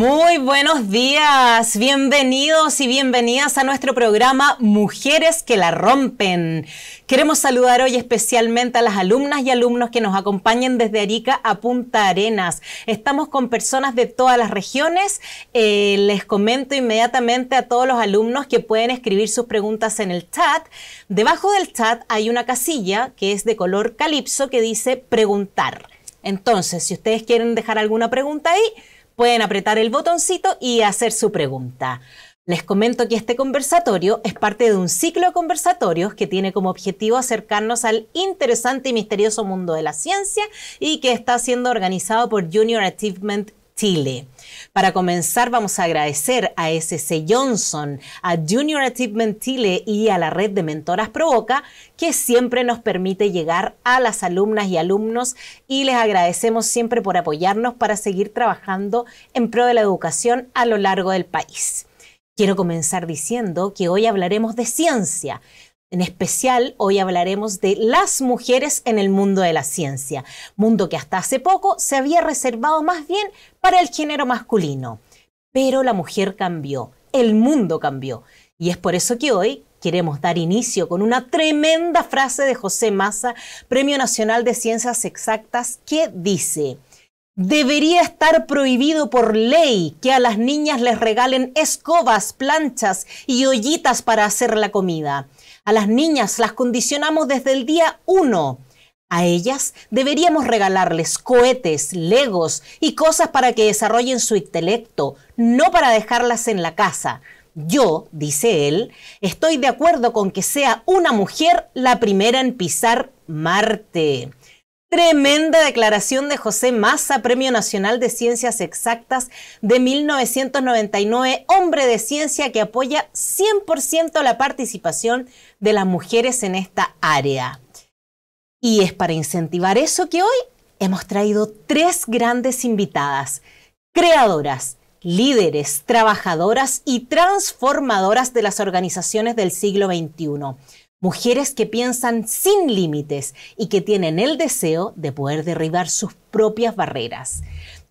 Muy buenos días, bienvenidos y bienvenidas a nuestro programa Mujeres que la rompen. Queremos saludar hoy especialmente a las alumnas y alumnos que nos acompañan desde Arica a Punta Arenas. Estamos con personas de todas las regiones. Eh, les comento inmediatamente a todos los alumnos que pueden escribir sus preguntas en el chat. Debajo del chat hay una casilla que es de color calipso que dice preguntar. Entonces, si ustedes quieren dejar alguna pregunta ahí, pueden apretar el botoncito y hacer su pregunta. Les comento que este conversatorio es parte de un ciclo de conversatorios que tiene como objetivo acercarnos al interesante y misterioso mundo de la ciencia y que está siendo organizado por Junior Achievement Chile. Para comenzar, vamos a agradecer a SC Johnson, a Junior Achievement Chile y a la red de mentoras Provoca, que siempre nos permite llegar a las alumnas y alumnos y les agradecemos siempre por apoyarnos para seguir trabajando en pro de la educación a lo largo del país. Quiero comenzar diciendo que hoy hablaremos de ciencia, en especial, hoy hablaremos de las mujeres en el mundo de la ciencia, mundo que hasta hace poco se había reservado más bien para el género masculino. Pero la mujer cambió, el mundo cambió, y es por eso que hoy queremos dar inicio con una tremenda frase de José Massa, Premio Nacional de Ciencias Exactas, que dice, Debería estar prohibido por ley que a las niñas les regalen escobas, planchas y ollitas para hacer la comida. A las niñas las condicionamos desde el día 1. A ellas deberíamos regalarles cohetes, legos y cosas para que desarrollen su intelecto, no para dejarlas en la casa. Yo, dice él, estoy de acuerdo con que sea una mujer la primera en pisar Marte. Tremenda declaración de José Massa, Premio Nacional de Ciencias Exactas de 1999, hombre de ciencia que apoya 100% la participación de las mujeres en esta área. Y es para incentivar eso que hoy hemos traído tres grandes invitadas, creadoras, líderes, trabajadoras y transformadoras de las organizaciones del siglo XXI. Mujeres que piensan sin límites y que tienen el deseo de poder derribar sus propias barreras.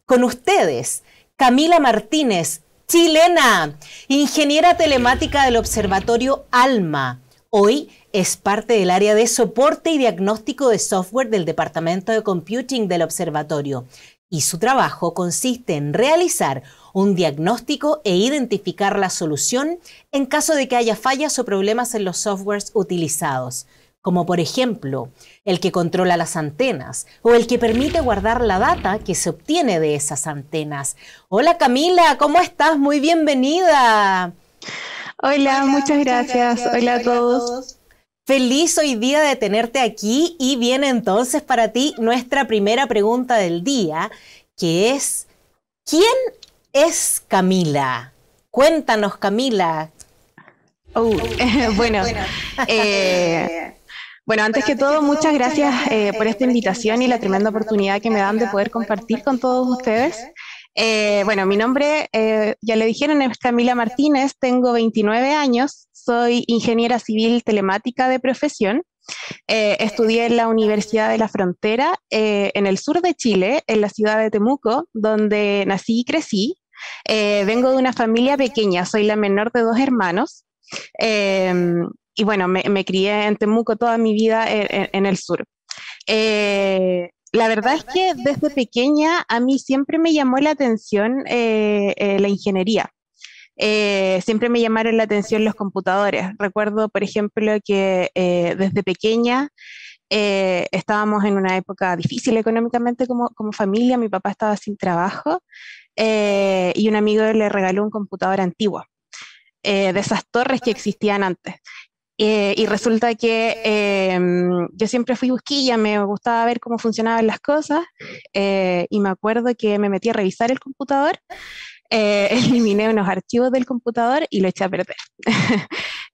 Con ustedes, Camila Martínez, chilena, ingeniera telemática del Observatorio Alma. Hoy es parte del área de soporte y diagnóstico de software del Departamento de Computing del Observatorio y su trabajo consiste en realizar un diagnóstico e identificar la solución en caso de que haya fallas o problemas en los softwares utilizados, como por ejemplo el que controla las antenas o el que permite guardar la data que se obtiene de esas antenas. Hola Camila, ¿cómo estás? Muy bienvenida. Hola, muchas, gracias. Hola, a todos. Hola a todos. Feliz hoy día de tenerte aquí y viene entonces para ti nuestra primera pregunta del día, que es, ¿quién es Camila? Cuéntanos, Camila. Oh, bueno, eh, bueno, antes que todo, muchas gracias eh, por esta invitación y la tremenda oportunidad que me dan de poder compartir con todos ustedes. Eh, bueno, mi nombre, ya le dijeron, es Camila Martínez, tengo 29 años, soy ingeniera civil telemática de profesión. estudié en la Universidad de la Frontera, en el sur de Chile, en la ciudad de Temuco, donde nací y crecí. Eh, vengo de una familia pequeña, soy la menor de dos hermanos. Em, y bueno, me, crié en Temuco toda mi vida en, el sur. Eh, la verdad es que desde pequeña a mí siempre me llamó la atención eh, la ingeniería. siempre me llamaron la atención los computadores. Recuerdo, por ejemplo, que desde pequeña estábamos en una época difícil económicamente como, como, familia, mi papá estaba sin trabajo eh, y un amigo le regaló un computador antiguo, eh, de esas torres que existían antes. Eh, y resulta que em, yo siempre fui busquilla, me gustaba ver cómo funcionaban las cosas y me acuerdo que me metí a revisar el computador, eliminé unos archivos del computador y lo eché a perder.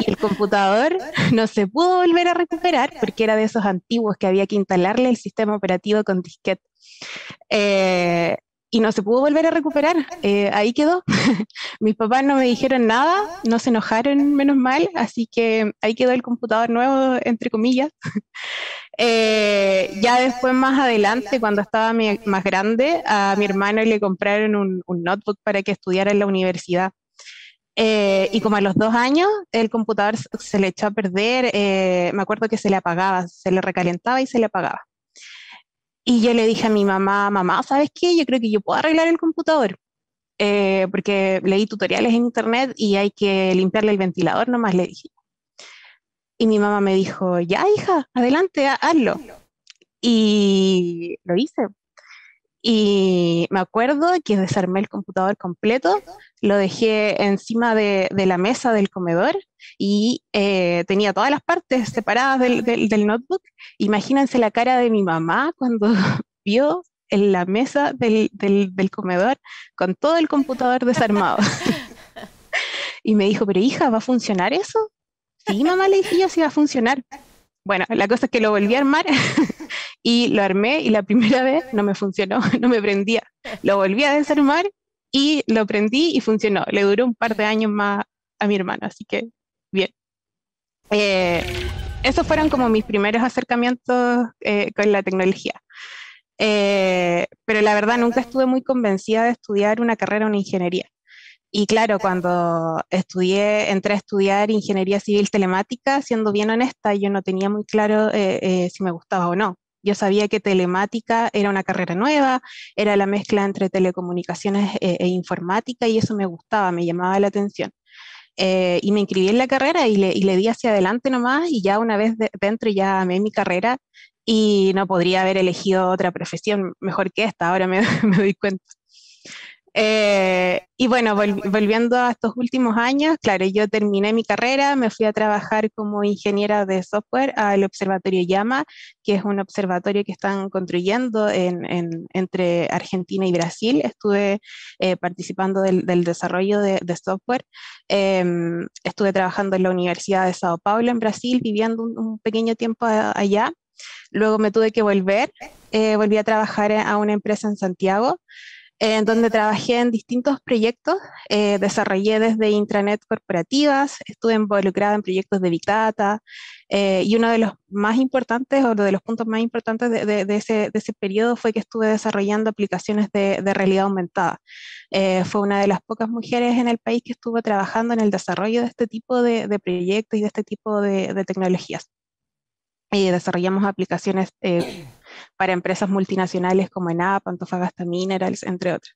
y el computador no se pudo volver a recuperar porque era de esos antiguos que había que instalarle el sistema operativo con disquete y no se pudo volver a recuperar. Eh, ahí quedó. Mis papás no me dijeron nada, no se enojaron, menos mal, así que ahí quedó el computador nuevo, entre comillas. Eh, ya después, más adelante, cuando estaba más grande, a mi hermano le compraron un, notebook para que estudiara en la universidad. Eh, y como a los dos años, el computador se le echó a perder, me acuerdo que se le apagaba, se le recalentaba y se le apagaba. Y yo le dije a mi mamá, mamá, ¿sabes qué? Yo creo que yo puedo arreglar el computador. Eh, porque leí tutoriales en internet y hay que limpiarle el ventilador, nomás le dije. Y mi mamá me dijo, ya hija, adelante, hazlo. Y lo hice. Y me acuerdo que desarmé el computador completo, lo dejé encima de, la mesa del comedor y eh, tenía todas las partes separadas del, notebook. Imagínense la cara de mi mamá cuando vio en la mesa del, comedor con todo el computador desarmado. y me dijo, pero hija, ¿va a funcionar eso? Sí, mamá, le dije yo, sí va a funcionar. Bueno, la cosa es que lo volví a armar y lo armé y la primera vez no me funcionó, no me prendía. Lo volví a desarmar y lo prendí y funcionó. Le duró un par de años más a mi hermano, así que bien. Eh, esos fueron como mis primeros acercamientos eh, con la tecnología. Eh, pero la verdad nunca estuve muy convencida de estudiar una carrera en ingeniería. Y claro, cuando estudié, entré a estudiar ingeniería civil telemática, siendo bien honesta, yo no tenía muy claro si me gustaba o no. Yo sabía que telemática era una carrera nueva, era la mezcla entre telecomunicaciones eh, e, informática y eso me gustaba, me llamaba la atención. Eh, y me inscribí en la carrera y le, di hacia adelante nomás y ya una vez dentro ya amé mi carrera y no podría haber elegido otra profesión mejor que esta, ahora me doy cuenta. Eh, y bueno, volviendo a estos últimos años, claro, yo terminé mi carrera, me fui a trabajar como ingeniera de software al Observatorio Llama, que es un observatorio que están construyendo entre Argentina y Brasil. Estuve eh, participando del, desarrollo de, software. Em, estuve trabajando en la Universidad de Sao Paulo, en Brasil, viviendo un, pequeño tiempo allá. Luego me tuve que volver, ¿Eh? volví a trabajar a una empresa en Santiago en donde trabajé en distintos proyectos, eh, desarrollé desde intranet corporativas, estuve involucrada en proyectos de Big Data eh, y uno de los más importantes o de los puntos más importantes de, ese, de periodo fue que estuve desarrollando aplicaciones de, realidad aumentada. Eh, fue una de las pocas mujeres en el país que estuvo trabajando en el desarrollo de este tipo de, proyectos y de este tipo de, tecnologías. Y desarrollamos aplicaciones para empresas multinacionales como ENAP, Antofagasta Minerals, entre otros.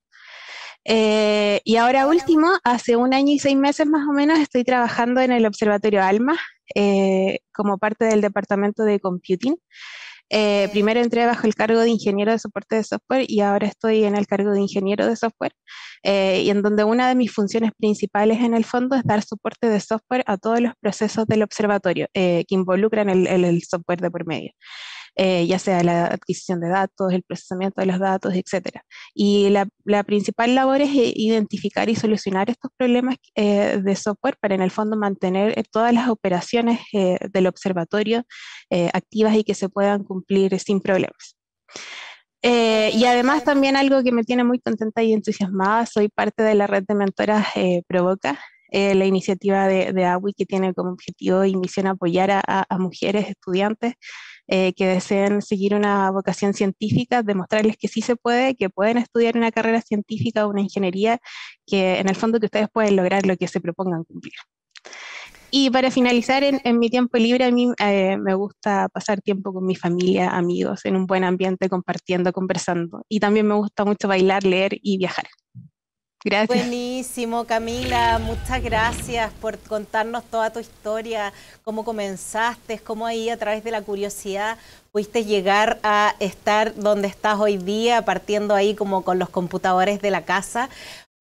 Eh, y ahora último, hace un año y seis meses más o menos, estoy trabajando en el Observatorio Alma eh, como parte del Departamento de Computing. Eh, primero entré bajo el cargo de ingeniero de soporte de software y ahora estoy en el cargo de ingeniero de software, y en donde una de mis funciones principales en el fondo es dar soporte de software a todos los procesos del observatorio que involucran el, software de por medio. Eh, ya sea la adquisición de datos, el procesamiento de los datos, etc. Y la, principal labor es eh, identificar y solucionar estos problemas eh, de software para en el fondo mantener todas las operaciones del observatorio activas y que se puedan cumplir sin problemas. y además también algo que me tiene muy contenta y entusiasmada, soy parte de la red de mentoras Provoca, la iniciativa de, AWI que tiene como objetivo y misión apoyar a mujeres estudiantes eh, que deseen seguir una vocación científica, demostrarles que sí se puede, que pueden estudiar una carrera científica o una ingeniería, que en el fondo que ustedes pueden lograr lo que se propongan cumplir. Y para finalizar, en, mi tiempo libre, a mí eh, me gusta pasar tiempo con mi familia, amigos, en un buen ambiente, compartiendo, conversando. Y también me gusta mucho bailar, leer y viajar. Gracias. Buenísimo, Camila. Muchas gracias por contarnos toda tu historia, cómo comenzaste, cómo ahí a través de la curiosidad pudiste llegar a estar donde estás hoy día, partiendo ahí como con los computadores de la casa.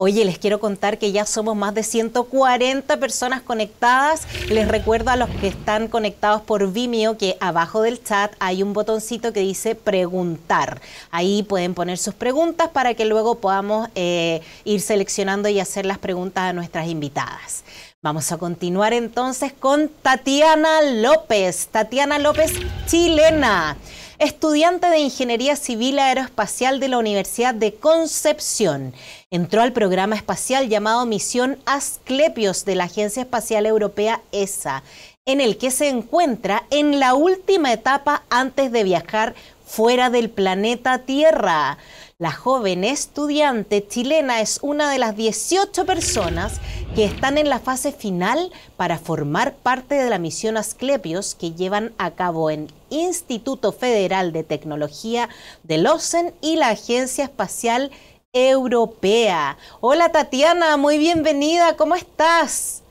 Oye, les quiero contar que ya somos más de 140 personas conectadas. Les recuerdo a los que están conectados por Vimeo que abajo del chat hay un botoncito que dice preguntar. Ahí pueden poner sus preguntas para que luego podamos eh, ir seleccionando y hacer las preguntas a nuestras invitadas. Vamos a continuar entonces con Tatiana López, Tatiana López chilena estudiante de Ingeniería Civil Aeroespacial de la Universidad de Concepción. Entró al programa espacial llamado Misión Asclepios de la Agencia Espacial Europea ESA, en el que se encuentra en la última etapa antes de viajar fuera del planeta Tierra. La joven estudiante chilena es una de las 18 personas que están en la fase final para formar parte de la misión Asclepios que llevan a cabo en Instituto Federal de Tecnología de LOSEN y la Agencia Espacial Europea. Hola Tatiana, muy bienvenida, ¿cómo estás?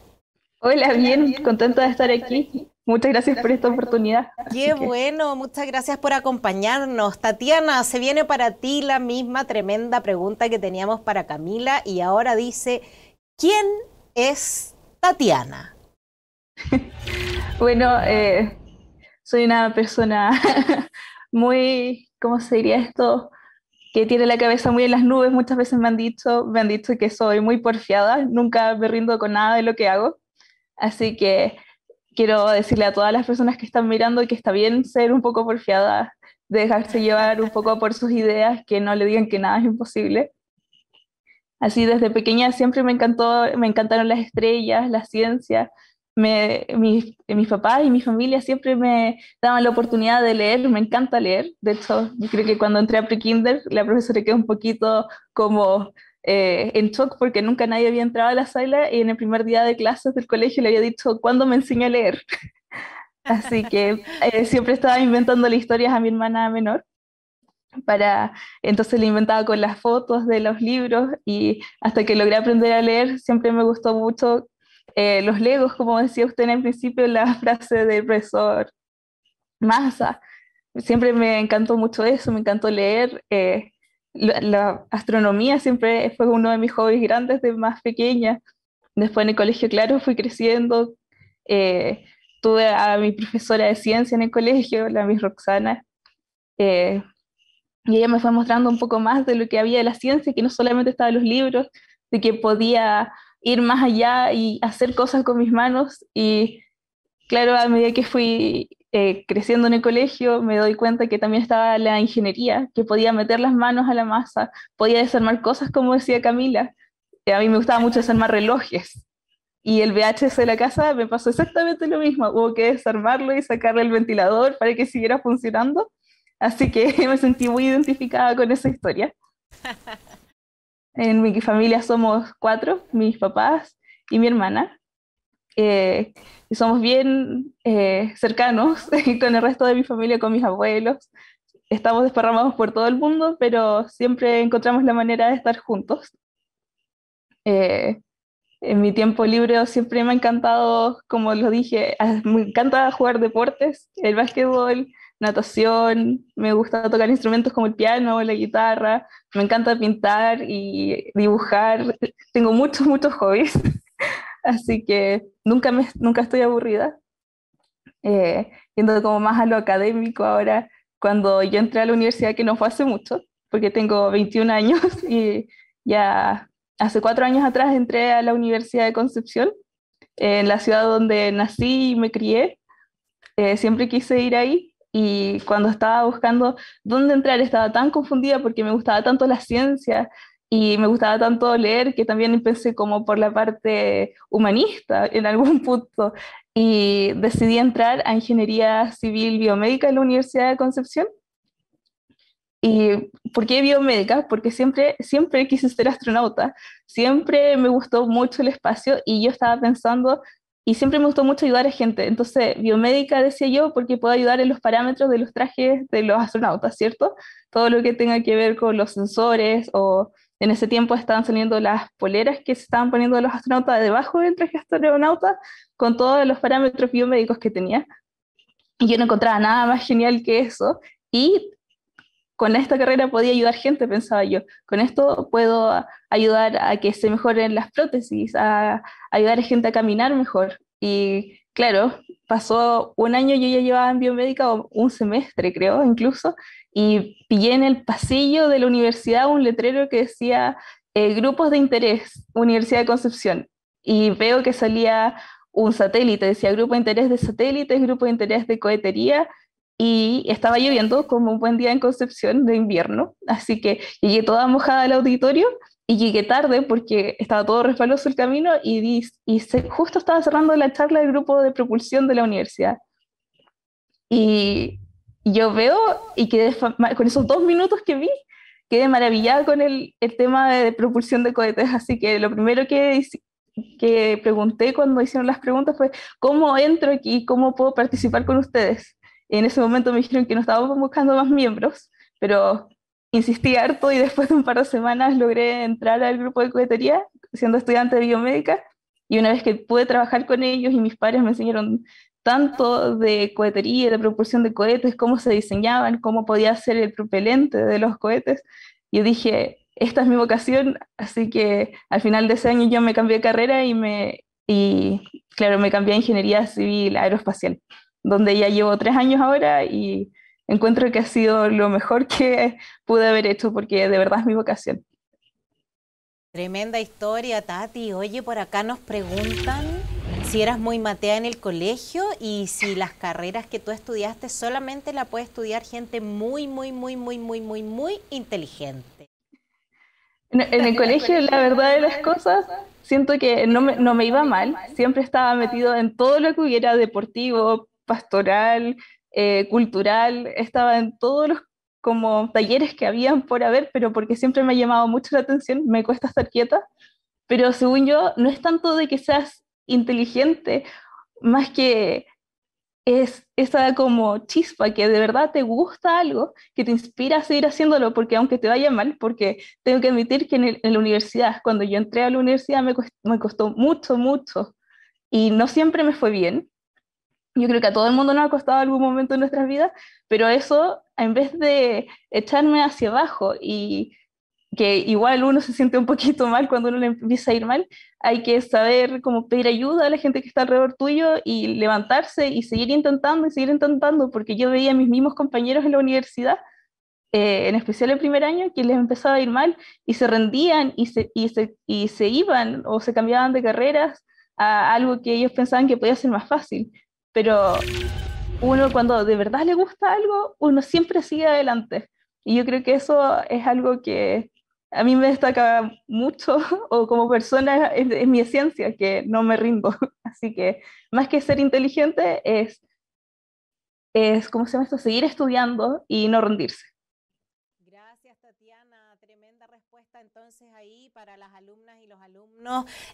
Hola, bien, contenta de estar aquí. Muchas gracias, por esta oportunidad. Qué bueno, muchas gracias por acompañarnos. Tatiana, se viene para ti la misma tremenda pregunta que teníamos para Camila y ahora dice, ¿quién es Tatiana? bueno, eh, soy una persona muy, ¿cómo se diría esto? Que tiene la cabeza muy en las nubes, muchas veces me han dicho, me han dicho que soy muy porfiada, nunca me rindo con nada de lo que hago. Así que quiero decirle a todas las personas que están mirando que está bien ser un poco porfiada, dejarse llevar un poco por sus ideas, que no le digan que nada es imposible. Así desde pequeña siempre me encantó, me encantaron las estrellas, la ciencia. Me, mis, mis papás y mi familia siempre me daban la oportunidad de leer, me encanta leer. De hecho, yo creo que cuando entré a pre-kinder, la profesora quedó un poquito como eh, en shock porque nunca nadie había entrado a la sala y en el primer día de clases del colegio le había dicho, ¿cuándo me enseña a leer? Así que eh, siempre estaba inventando las historias a mi hermana menor. Para, entonces le inventaba con las fotos de los libros y hasta que logré aprender a leer siempre me gustó mucho eh, los legos, como decía usted en el principio, la frase del profesor Massa. Siempre me encantó mucho eso, me encantó leer. Eh, la, astronomía siempre fue uno de mis hobbies grandes de más pequeña. Después en el colegio, claro, fui creciendo. Eh, tuve a mi profesora de ciencia en el colegio, la Miss Roxana, eh, y ella me fue mostrando un poco más de lo que había de la ciencia, que no solamente estaba en los libros, de que podía ir más allá y hacer cosas con mis manos. Y claro, a medida que fui eh, creciendo en el colegio me doy cuenta que también estaba la ingeniería, que podía meter las manos a la masa, podía desarmar cosas como decía Camila. Eh, a mí me gustaba mucho desarmar relojes. Y el VHS de la casa me pasó exactamente lo mismo. Hubo que desarmarlo y sacarle el ventilador para que siguiera funcionando. Así que me sentí muy identificada con esa historia. En mi familia somos cuatro, mis papás y mi hermana. Eh, y somos bien eh, cercanos con el resto de mi familia, con mis abuelos. Estamos desparramados por todo el mundo, pero siempre encontramos la manera de estar juntos. Eh, en mi tiempo libre siempre me ha encantado, como lo dije, me encanta jugar deportes, el básquetbol, natación, me gusta tocar instrumentos como el piano, la guitarra, me encanta pintar y dibujar, tengo muchos, muchos hobbies. así que nunca, nunca estoy aburrida. Eh, yendo como más a lo académico ahora, cuando yo entré a la universidad, que no fue hace mucho, porque tengo 21 años y ya hace cuatro años atrás entré a la Universidad de Concepción, en la ciudad donde nací y me crié. Eh, siempre quise ir ahí y cuando estaba buscando dónde entrar estaba tan confundida porque me gustaba tanto la ciencia, y me gustaba tanto leer que también empecé como por la parte humanista en algún punto y decidí entrar a Ingeniería Civil Biomédica en la Universidad de Concepción. ¿Y por qué biomédica? Porque siempre, siempre quise ser astronauta, siempre me gustó mucho el espacio y yo estaba pensando, y siempre me gustó mucho ayudar a gente, entonces biomédica decía yo porque puedo ayudar en los parámetros de los trajes de los astronautas, ¿cierto? Todo lo que tenga que ver con los sensores o en ese tiempo estaban saliendo las poleras que se estaban poniendo los astronautas debajo del traje astronauta con todos los parámetros biomédicos que tenía. Y yo no encontraba nada más genial que eso. Y con esta carrera podía ayudar gente, pensaba yo. Con esto puedo ayudar a que se mejoren las prótesis, a ayudar a gente a caminar mejor. Y claro, pasó un año, yo ya llevaba en biomédica, un semestre creo incluso, y pillé en el pasillo de la universidad un letrero que decía eh, grupos de interés, Universidad de Concepción. Y veo que salía un satélite, decía grupo de interés de satélites, grupo de interés de cohetería, y estaba lloviendo como un buen día en Concepción de invierno, así que llegué toda mojada al auditorio y llegué tarde porque estaba todo resbaloso el camino y, y justo estaba cerrando la charla del grupo de propulsión de la universidad. Y y yo veo y quedé con esos dos minutos que vi, quedé maravillada con el, el tema de, propulsión de cohetes. Así que lo primero que, que pregunté cuando hicieron las preguntas fue, ¿cómo entro aquí? ¿Cómo puedo participar con ustedes? En ese momento me dijeron que no estábamos buscando más miembros, pero insistí harto y después de un par de semanas logré entrar al grupo de cohetería siendo estudiante de biomédica y una vez que pude trabajar con ellos y mis padres me enseñaron tanto de cohetería, de proporción de cohetes, cómo se diseñaban, cómo podía ser el propelente de los cohetes. Yo dije, esta es mi vocación, así que al final de ese año yo me cambié de carrera y me, y claro, me cambié a ingeniería civil aeroespacial, donde ya llevo tres años ahora y encuentro que ha sido lo mejor que pude haber hecho porque de verdad es mi vocación. Tremenda historia, Tati. Oye, por acá nos preguntan si eras muy matea en el colegio y si las carreras que tú estudiaste solamente la puede estudiar gente muy, muy, muy, muy, muy, muy, muy inteligente. En, el colegio, la verdad de las cosas, siento que no me, iba mal, siempre estaba metido en todo lo que hubiera deportivo, pastoral, eh, cultural, estaba en todos los como talleres que habían por haber, pero porque siempre me ha llamado mucho la atención, me cuesta estar quieta, pero según yo, no es tanto de que seas inteligente, más que es esa como chispa que de verdad te gusta algo, que te inspira a seguir haciéndolo, porque aunque te vaya mal, porque tengo que admitir que en, la universidad, cuando yo entré a la universidad me me costó mucho, mucho, y no siempre me fue bien. Yo creo que a todo el mundo nos ha costado algún momento en nuestras vidas, pero eso, en vez de echarme hacia abajo y que igual uno se siente un poquito mal cuando uno le empieza a ir mal, hay que saber cómo pedir ayuda a la gente que está alrededor tuyo y levantarse y seguir intentando y seguir intentando, porque yo veía a mis mismos compañeros en la universidad, eh, en especial el primer año, que les empezaba a ir mal y se rendían y se, y se, y se iban o se cambiaban de carreras a algo que ellos pensaban que podía ser más fácil, pero uno cuando de verdad le gusta algo, uno siempre sigue adelante. Y yo creo que eso es algo que, a mí me destaca mucho, o como persona es, mi esencia, que no me rindo. Así que más que ser inteligente es, es ¿cómo se llama esto? Seguir estudiando y no rendirse. Gracias, Tatiana. Tremenda respuesta entonces ahí para las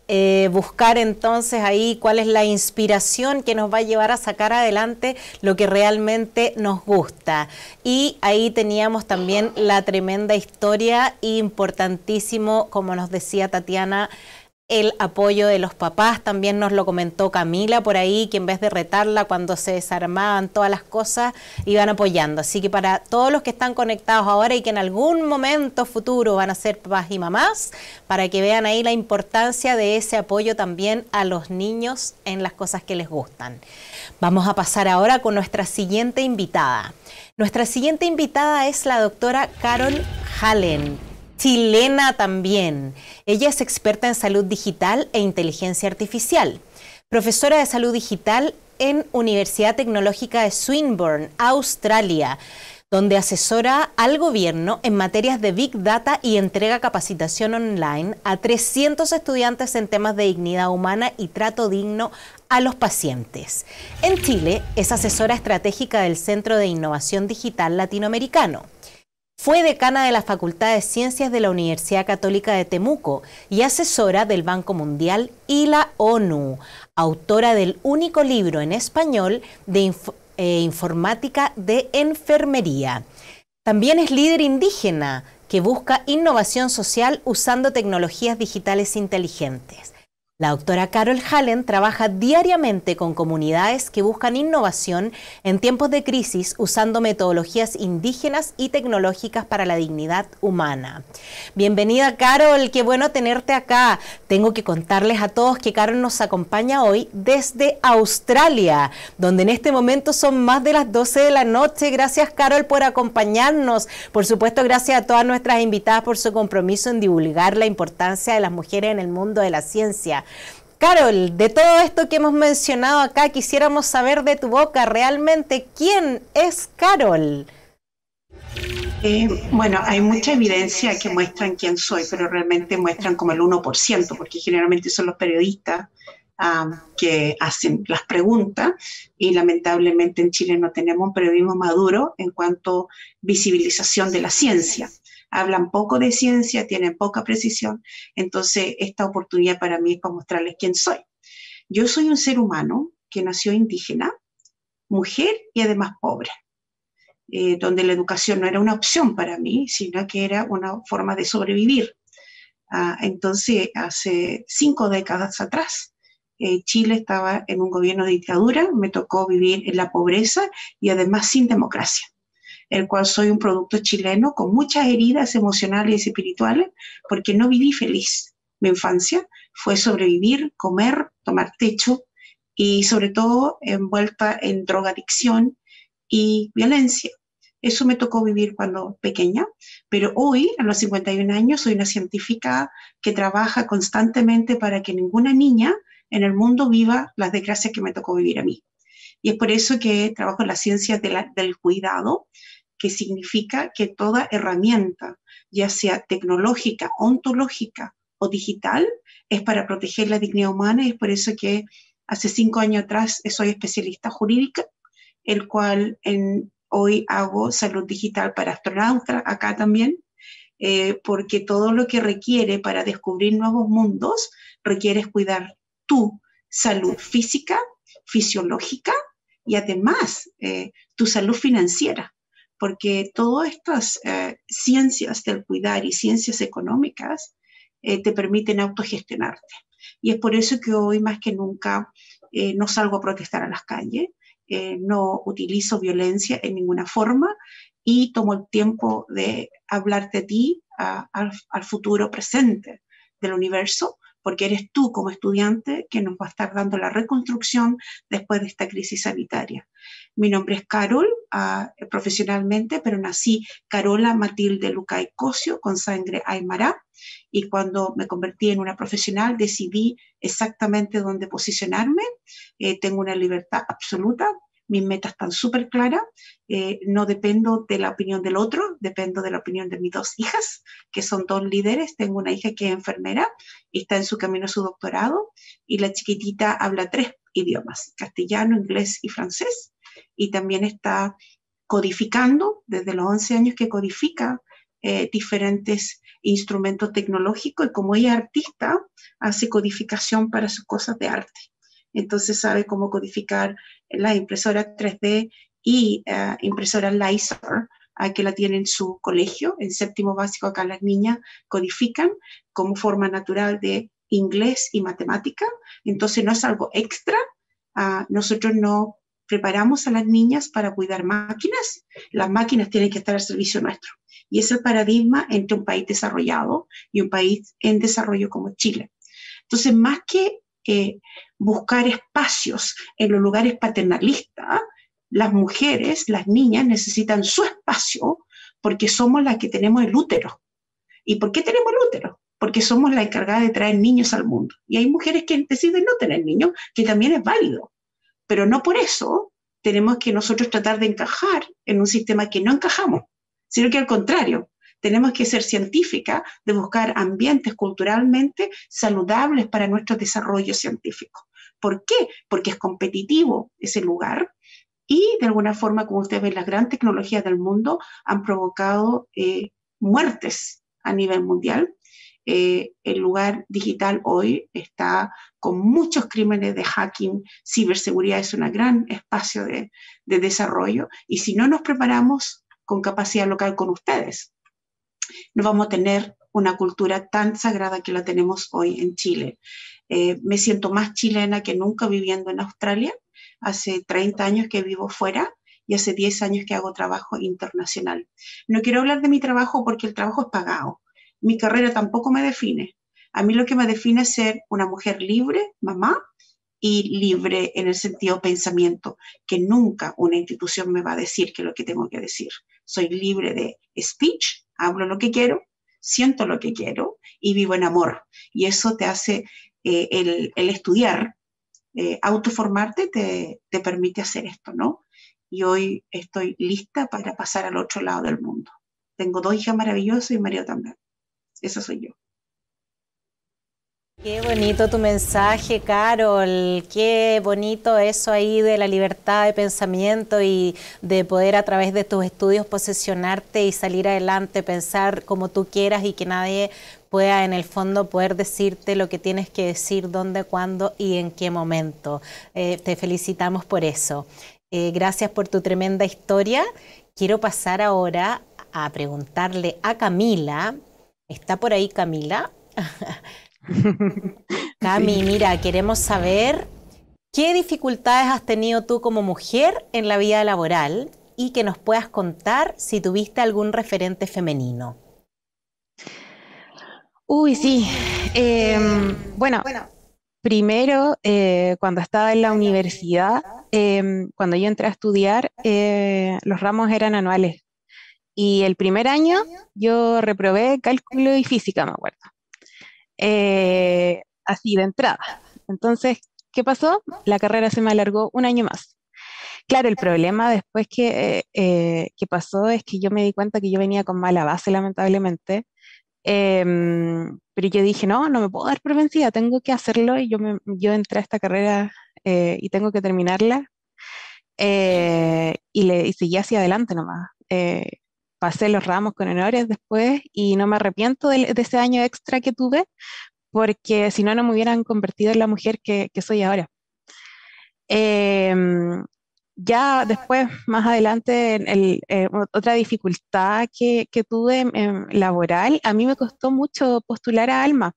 eh, buscar entonces ahí cuál es la inspiración que nos va a llevar a sacar adelante lo que realmente nos gusta. Y ahí teníamos también la tremenda historia importantísimo, como nos decía Tatiana, el apoyo de los papás, también nos lo comentó Camila por ahí, que en vez de retarla cuando se desarmaban todas las cosas, iban apoyando. Así que para todos los que están conectados ahora y que en algún momento futuro van a ser papás y mamás, para que vean ahí la importancia de ese apoyo también a los niños en las cosas que les gustan. Vamos a pasar ahora con nuestra siguiente invitada. Nuestra siguiente invitada es la doctora Carol Hallen chilena también. Ella es experta en salud digital e inteligencia artificial, profesora de salud digital en Universidad Tecnológica de Swinburne, Australia, donde asesora al gobierno en materias de Big Data y entrega capacitación online a 300 estudiantes en temas de dignidad humana y trato digno a los pacientes. En Chile es asesora estratégica del Centro de Innovación Digital Latinoamericano. Fue decana de la Facultad de Ciencias de la Universidad Católica de Temuco y asesora del Banco Mundial y la ONU, autora del único libro en español de eh, informática de enfermería. También es líder indígena que busca innovación social usando tecnologías digitales inteligentes. La doctora Carol Hallen trabaja diariamente con comunidades que buscan innovación en tiempos de crisis usando metodologías indígenas y tecnológicas para la dignidad humana. Bienvenida Carol, qué bueno tenerte acá. Tengo que contarles a todos que Carol nos acompaña hoy desde Australia, donde en este momento son más de las 12 de la noche. Gracias Carol por acompañarnos. Por supuesto, gracias a todas nuestras invitadas por su compromiso en divulgar la importancia de las mujeres en el mundo de la ciencia. Carol, de todo esto que hemos mencionado acá, quisiéramos saber de tu boca realmente quién es Carol. Eh, bueno, hay mucha evidencia que muestran quién soy, pero realmente muestran como el 1%, porque generalmente son los periodistas que hacen las preguntas y lamentablemente en Chile no tenemos un periodismo maduro en cuanto a visibilización de la ciencia hablan poco de ciencia, tienen poca precisión. Entonces, esta oportunidad para mí es para mostrarles quién soy. Yo soy un ser humano que nació indígena, mujer y además pobre. Eh, donde la educación no era una opción para mí, sino que era una forma de sobrevivir. Ah, entonces, hace cinco décadas atrás, eh, Chile estaba en un gobierno de dictadura, me tocó vivir en la pobreza y además sin democracia el cual soy un producto chileno con muchas heridas emocionales y espirituales, porque no viví feliz. Mi infancia fue sobrevivir, comer, tomar techo y sobre todo envuelta en drogadicción y violencia. Eso me tocó vivir cuando pequeña, pero hoy, a los 51 años, soy una científica que trabaja constantemente para que ninguna niña en el mundo viva las desgracias que me tocó vivir a mí. Y es por eso que trabajo en las ciencias del cuidado, que significa que toda herramienta, ya sea tecnológica, ontológica o digital, es para proteger la dignidad humana y es por eso que hace cinco años atrás soy especialista jurídica, el cual hoy hago salud digital para astronautas acá también, eh, porque todo lo que requiere para descubrir nuevos mundos requiere cuidar tu salud física, fisiológica, y además eh, tu salud financiera, porque todas estas eh, ciencias del cuidar y ciencias económicas eh, te permiten autogestionarte. Y es por eso que hoy más que nunca no salgo a protestar a las calles, no utilizo violencia en ninguna forma y tomo el tiempo de hablarte a ti, al futuro presente del universo, porque eres tú como estudiante que nos va a estar dando la reconstrucción después de esta crisis sanitaria. Mi nombre es Carol, ah, profesionalmente, pero nací Carola Matilde Luca Cosio con sangre Aymara y cuando me convertí en una profesional decidí exactamente dónde posicionarme. Eh, tengo una libertad absoluta mis metas están súper claras, eh, no dependo de la opinión del otro, dependo de la opinión de mis dos hijas, que son dos líderes. Tengo una hija que es enfermera y está en su camino a su doctorado y la chiquitita habla tres idiomas, castellano, inglés y francés, y también está codificando desde los 11 años que codifica eh, diferentes instrumentos tecnológicos y como ella es artista, hace codificación para sus cosas de arte entonces sabe cómo codificar la impresora 3D y impresoras eh, impresora Laser, ah, que la tiene en su colegio, en séptimo básico acá las niñas codifican como forma natural de inglés y matemática, entonces no es algo extra, ah, nosotros no preparamos a las niñas para cuidar máquinas, las máquinas tienen que estar al servicio nuestro. Y es el paradigma entre un país desarrollado y un país en desarrollo como Chile. Entonces, más que eh, buscar espacios en los lugares paternalistas, las mujeres, las niñas necesitan su espacio porque somos las que tenemos el útero. ¿Y por qué tenemos el útero? Porque somos las encargadas de traer niños al mundo. Y hay mujeres que deciden no tener niños, que también es válido. Pero no por eso tenemos que nosotros tratar de encajar en un sistema que no encajamos, sino que al contrario, tenemos que ser científicas de buscar ambientes culturalmente saludables para nuestro desarrollo científico. ¿Por qué? Porque es competitivo ese lugar y de alguna forma, como ustedes ven, las grandes tecnologías del mundo han provocado eh, muertes a nivel mundial. Eh, el lugar digital hoy está con muchos crímenes de hacking, ciberseguridad es un gran espacio de desarrollo y si no nos preparamos con capacidad local con ustedes, no vamos a tener una cultura tan sagrada que la tenemos hoy en Chile. Eh, me siento más chilena que nunca viviendo en Australia. Hace 30 años que vivo fuera y hace 10 años que hago trabajo internacional. No quiero hablar de mi trabajo porque el trabajo es pagado. Mi carrera tampoco me define. A mí lo que me define es ser una mujer libre, mamá, y libre en el sentido pensamiento, que nunca una institución me va a decir que es lo que tengo que decir. Soy libre de speech, hablo lo que quiero, siento lo que quiero y vivo en amor. Y eso te hace eh, el, estudiar, eh, autoformarte, te, te permite hacer esto, ¿no? Y hoy estoy lista para pasar al otro lado del mundo. Tengo dos hijas maravillosas y un marido también. Eso soy yo. Qué bonito tu mensaje, Carol. Qué bonito eso ahí de la libertad de pensamiento y de poder a través de tus estudios posesionarte y salir adelante, pensar como tú quieras y que nadie pueda en el fondo poder decirte lo que tienes que decir, dónde, cuándo y en qué momento. Eh, te felicitamos por eso. Eh, gracias por tu tremenda historia. Quiero pasar ahora a preguntarle a Camila. ¿Está por ahí Camila? Cami, mira, queremos saber qué dificultades has tenido tú como mujer en la vida laboral y que nos puedas contar si tuviste algún referente femenino. Uy, sí. Em, bueno, primero, eh, cuando estaba en la universidad, em, cuando yo entré a estudiar, eh, los ramos eran anuales. Y el primer año yo reprobé cálculo y física, me acuerdo. Eh, así de entrada. Entonces, ¿qué pasó? La carrera se me alargó un año más. Claro, el problema después que, eh, que pasó es que yo me di cuenta que yo venía con mala base, lamentablemente. Em, pero yo dije, no, no me puedo dar por vencida, tengo que hacerlo y yo, me, yo entré a esta carrera eh, y tengo que terminarla. y, le, y seguí hacia adelante nomás. Eh, pasé los ramos con honores después y no me arrepiento de, ese año extra que tuve, porque si no, no me hubieran convertido en la mujer que, soy ahora. Em, ya después, más adelante, eh, otra dificultad que, tuve em, em, laboral, a mí me costó mucho postular a Alma.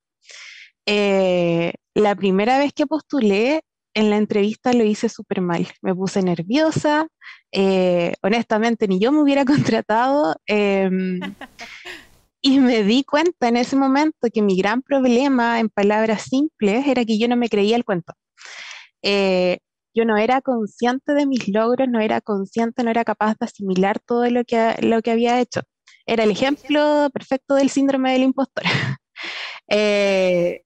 Eh, la primera vez que postulé, en la entrevista lo hice súper mal. Me puse nerviosa. Eh, honestamente, ni yo me hubiera contratado. Em, y me di cuenta en ese momento que mi gran problema, en palabras simples, era que yo no me creía el cuento. Eh, yo no era consciente de mis logros, no era consciente, no era capaz de asimilar todo lo que, lo que había hecho. Era el ejemplo perfecto del síndrome del impostor. Eh,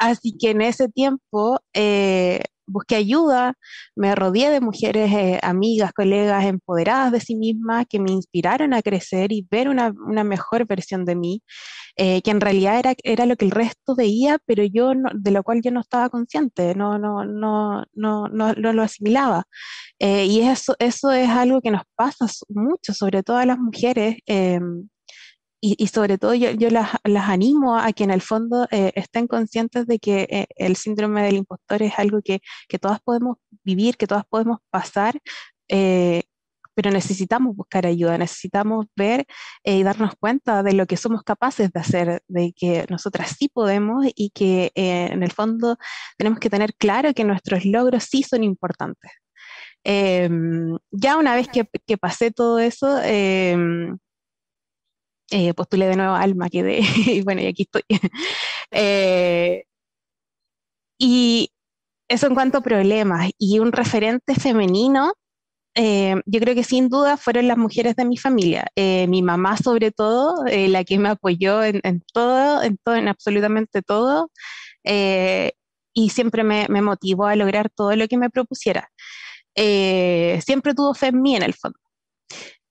Así que en ese tiempo eh, busqué ayuda, me rodeé de mujeres, eh, amigas, colegas empoderadas de sí mismas que me inspiraron a crecer y ver una, mejor versión de mí, eh, que en realidad era, era lo que el resto veía, pero yo de lo cual yo no estaba consciente, no, no, no, no, no, lo asimilaba. y eso, eso es algo que nos pasa mucho, sobre todo a las mujeres. Em, y, sobre todo yo, las, animo a que en el fondo eh, estén conscientes de que eh, el síndrome del impostor es algo que, que, todas podemos vivir, que todas podemos pasar, eh, pero necesitamos buscar ayuda, necesitamos ver y darnos cuenta de lo que somos capaces de hacer, de que nosotras sí podemos y que en el fondo tenemos que tener claro que nuestros logros sí son importantes. Em, ya una vez que, que pasé todo eso, em, eh, postulé de nuevo Alma, quedé, y bueno, y aquí estoy. Eh, y eso en cuanto a problemas, y un referente femenino, eh, yo creo que sin duda fueron las mujeres de mi familia, mi mamá sobre todo, la que me apoyó en, todo, en todo, en absolutamente todo, y siempre me, me, motivó a lograr todo lo que me propusiera. siempre tuvo fe en mí en el fondo.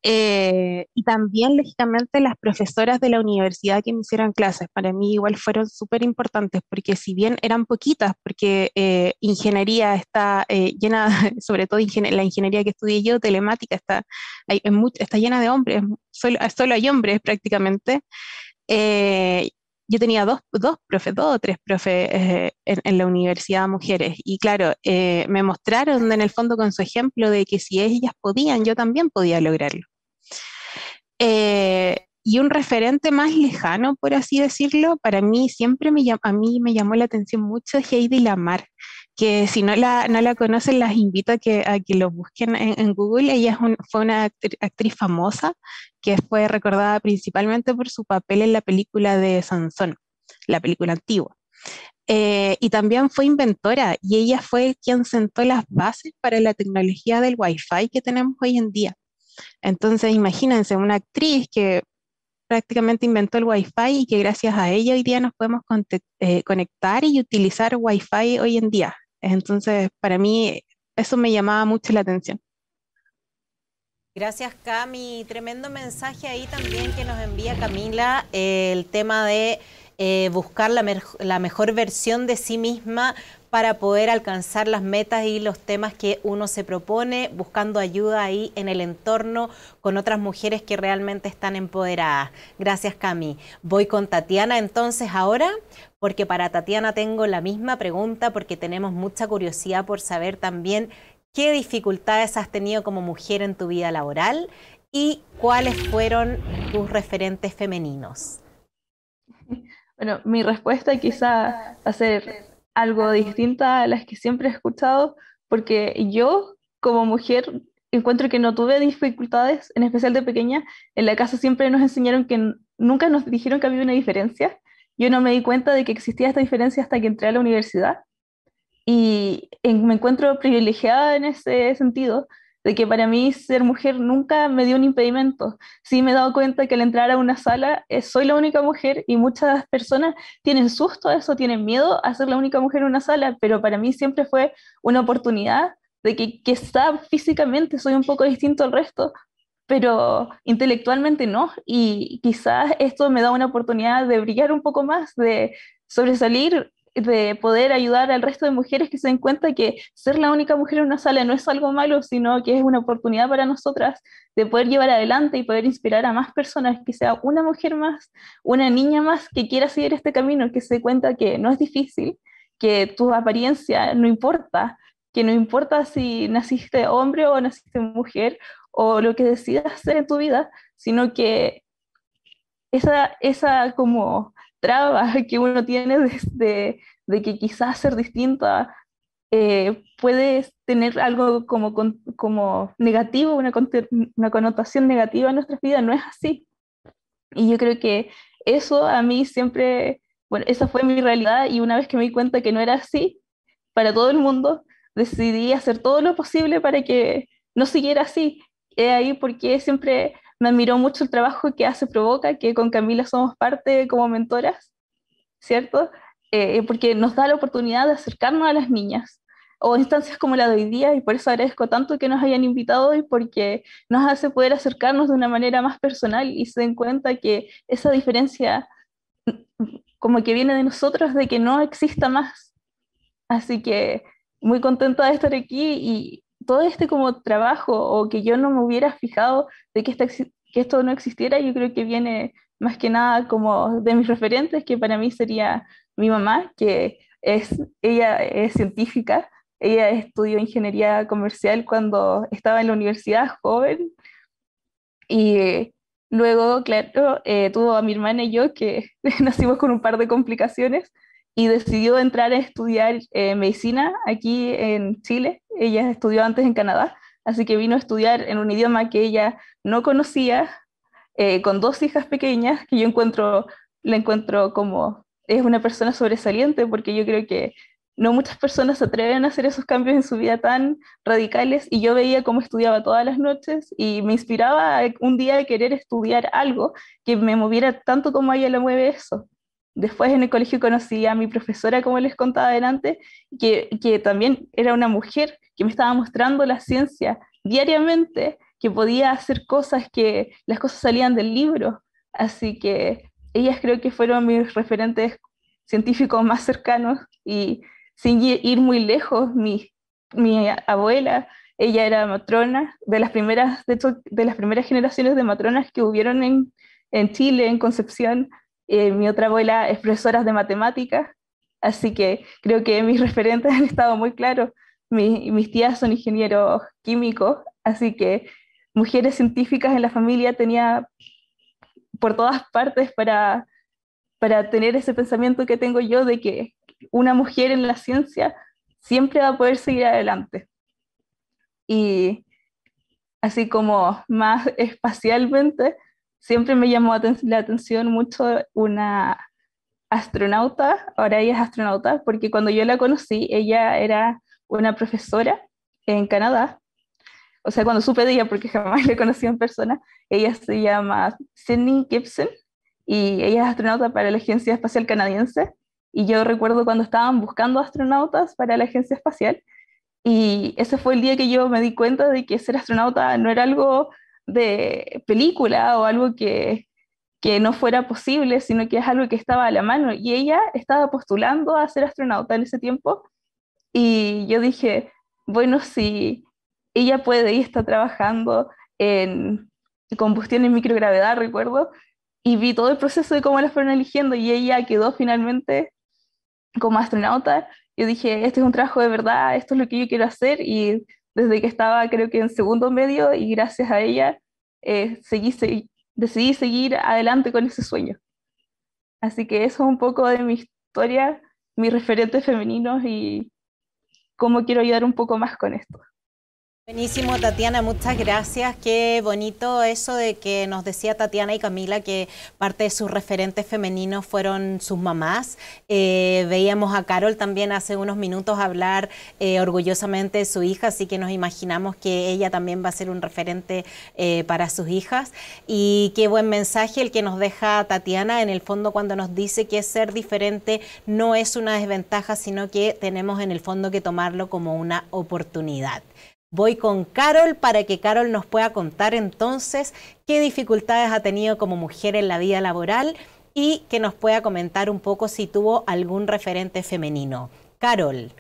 Eh, y también, lógicamente, las profesoras de la universidad que me hicieron clases, para mí igual fueron súper importantes, porque si bien eran poquitas, porque eh, ingeniería está eh, llena, sobre todo la ingeniería que estudié yo, telemática, está, hay, está llena de hombres, solo, solo hay hombres prácticamente yo tenía dos, dos profes, dos o tres profes eh, en, la universidad mujeres. Y claro, eh, me mostraron en el fondo con su ejemplo de que si ellas podían, yo también podía lograrlo. Eh, y un referente más lejano, por así decirlo, para mí siempre me, a mí me llamó la atención mucho Heidi Lamar, que si no la, no la conocen, las invito a que, a que lo busquen en, Google. Ella es fue una actriz famosa que fue recordada principalmente por su papel en la película de Sansón, la película antigua. Eh, y también fue inventora y ella fue quien sentó las bases para la tecnología del Wi-Fi que tenemos hoy en día. Entonces, imagínense, una actriz que prácticamente inventó el Wi-Fi y que gracias a ella hoy día nos podemos eh, conectar y utilizar Wi-Fi hoy en día. Entonces, para mí eso me llamaba mucho la atención. Gracias Cami, tremendo mensaje ahí también que nos envía Camila, el tema de eh, buscar la, la mejor versión de sí misma para poder alcanzar las metas y los temas que uno se propone, buscando ayuda ahí en el entorno con otras mujeres que realmente están empoderadas. Gracias, Cami. Voy con Tatiana entonces ahora, porque para Tatiana tengo la misma pregunta, porque tenemos mucha curiosidad por saber también qué dificultades has tenido como mujer en tu vida laboral y cuáles fueron tus referentes femeninos. Bueno, mi respuesta quizá va a ser algo distinta a las que siempre he escuchado, porque yo como mujer encuentro que no tuve dificultades, en especial de pequeña. En la casa siempre nos enseñaron que nunca nos dijeron que había una diferencia. Yo no me di cuenta de que existía esta diferencia hasta que entré a la universidad. Y me encuentro privilegiada en ese sentido, que para mí ser mujer nunca me dio un impedimento. Sí me he dado cuenta que al entrar a una sala eh, soy la única mujer y muchas personas tienen susto a eso, tienen miedo a ser la única mujer en una sala, pero para mí siempre fue una oportunidad de que quizá físicamente soy un poco distinto al resto, pero intelectualmente no. Y quizás esto me da una oportunidad de brillar un poco más, de sobresalir de poder ayudar al resto de mujeres que se den cuenta que ser la única mujer en una sala no es algo malo, sino que es una oportunidad para nosotras de poder llevar adelante y poder inspirar a más personas, que sea una mujer más, una niña más que quiera seguir este camino, que se cuenta que no es difícil, que tu apariencia no importa, que no importa si naciste hombre o naciste mujer o lo que decidas hacer en tu vida, sino que esa, esa como trabas que uno tiene desde de que quizás ser distinta eh, puede tener algo como, como negativo, una, una connotación negativa en nuestras vidas, no es así. Y yo creo que eso a mí siempre, bueno, esa fue mi realidad y una vez que me di cuenta que no era así, para todo el mundo, decidí hacer todo lo posible para que no siguiera así. he ahí porque siempre me admiró mucho el trabajo que hace Provoca, que con Camila somos parte como mentoras, ¿cierto? Eh, eh, porque nos da la oportunidad de acercarnos a las niñas o instancias como la de hoy día y por eso agradezco tanto que nos hayan invitado hoy, porque nos hace poder acercarnos de una manera más personal y se den cuenta que esa diferencia como que viene de nosotros de que no exista más. Así que muy contenta de estar aquí y todo este como trabajo o que yo no me hubiera fijado de que, que esto no existiera, yo creo que viene más que nada como de mis referentes, que para mí sería mi mamá, que es, ella es científica, ella estudió ingeniería comercial cuando estaba en la universidad joven y luego, claro, eh, tuvo a mi hermana y yo que nacimos con un par de complicaciones, y decidió entrar a estudiar eh, medicina aquí en Chile. Ella estudió antes en Canadá, así que vino a estudiar en un idioma que ella no conocía, eh, con dos hijas pequeñas, que yo encuentro, la encuentro como, es una persona sobresaliente, porque yo creo que no muchas personas se atreven a hacer esos cambios en su vida tan radicales, y yo veía cómo estudiaba todas las noches, y me inspiraba un día a querer estudiar algo que me moviera tanto como a ella le mueve eso. Después en el colegio conocí a mi profesora, como les contaba adelante, que, también era una mujer que me estaba mostrando la ciencia diariamente, que podía hacer cosas que las cosas salían del libro. Así que ellas creo que fueron mis referentes científicos más cercanos y sin ir muy lejos, mi, abuela, ella era matrona, de las primeras, las primeras generaciones de matronas que hubieron en, en Chile, en Concepción, eh, mi otra abuela es profesora de matemáticas, así que creo que mis referentes han estado muy claros. mis tías son ingenieros químicos, así que mujeres científicas en la familia tenía por todas partes para tener ese pensamiento que tengo yo de que una mujer en la ciencia siempre va a poder seguir adelante. Y así como más espacialmente, siempre me llamó la atención mucho una astronauta, ahora ella es astronauta, porque cuando yo la conocí, ella era una profesora en Canadá. O sea, cuando supe de ella, porque jamás la conocí en persona, ella se llama Sydney Gibson y ella es astronauta para la Agencia Espacial Canadiense. Y yo recuerdo cuando estaban buscando astronautas para la Agencia Espacial. Y ese fue el día que yo me di cuenta de que ser astronauta no era algo de película o algo que, no fuera posible, sino que es algo que estaba a la mano. Y ella estaba postulando a ser astronauta en ese tiempo. Y yo dije, bueno, si ella puede y está trabajando en combustión y microgravedad, recuerdo, y vi todo el proceso de cómo la fueron eligiendo y ella quedó finalmente como astronauta. Yo dije, este es un trabajo de verdad, esto es lo que yo quiero hacer y desde que estaba creo que en segundo medio y gracias a ella eh, decidí seguir adelante con ese sueño. Así que eso es un poco de mi historia, mis referentes femeninos y cómo quiero ayudar un poco más con esto. Buenísimo, Tatiana, muchas gracias. Qué bonito eso de que nos decía Tatiana y Camila que parte de sus referentes femeninos fueron sus mamás. Eh, veíamos a Carol también hace unos minutos hablar eh, orgullosamente de su hija, así que nos imaginamos que ella también va a ser un referente eh, para sus hijas. Y qué buen mensaje el que nos deja Tatiana en el fondo cuando nos dice que ser diferente no es una desventaja, sino que tenemos en el fondo que tomarlo como una oportunidad. Voy con Carol para que Carol nos pueda contar entonces qué dificultades ha tenido como mujer en la vida laboral y que nos pueda comentar un poco si tuvo algún referente femenino. Carol.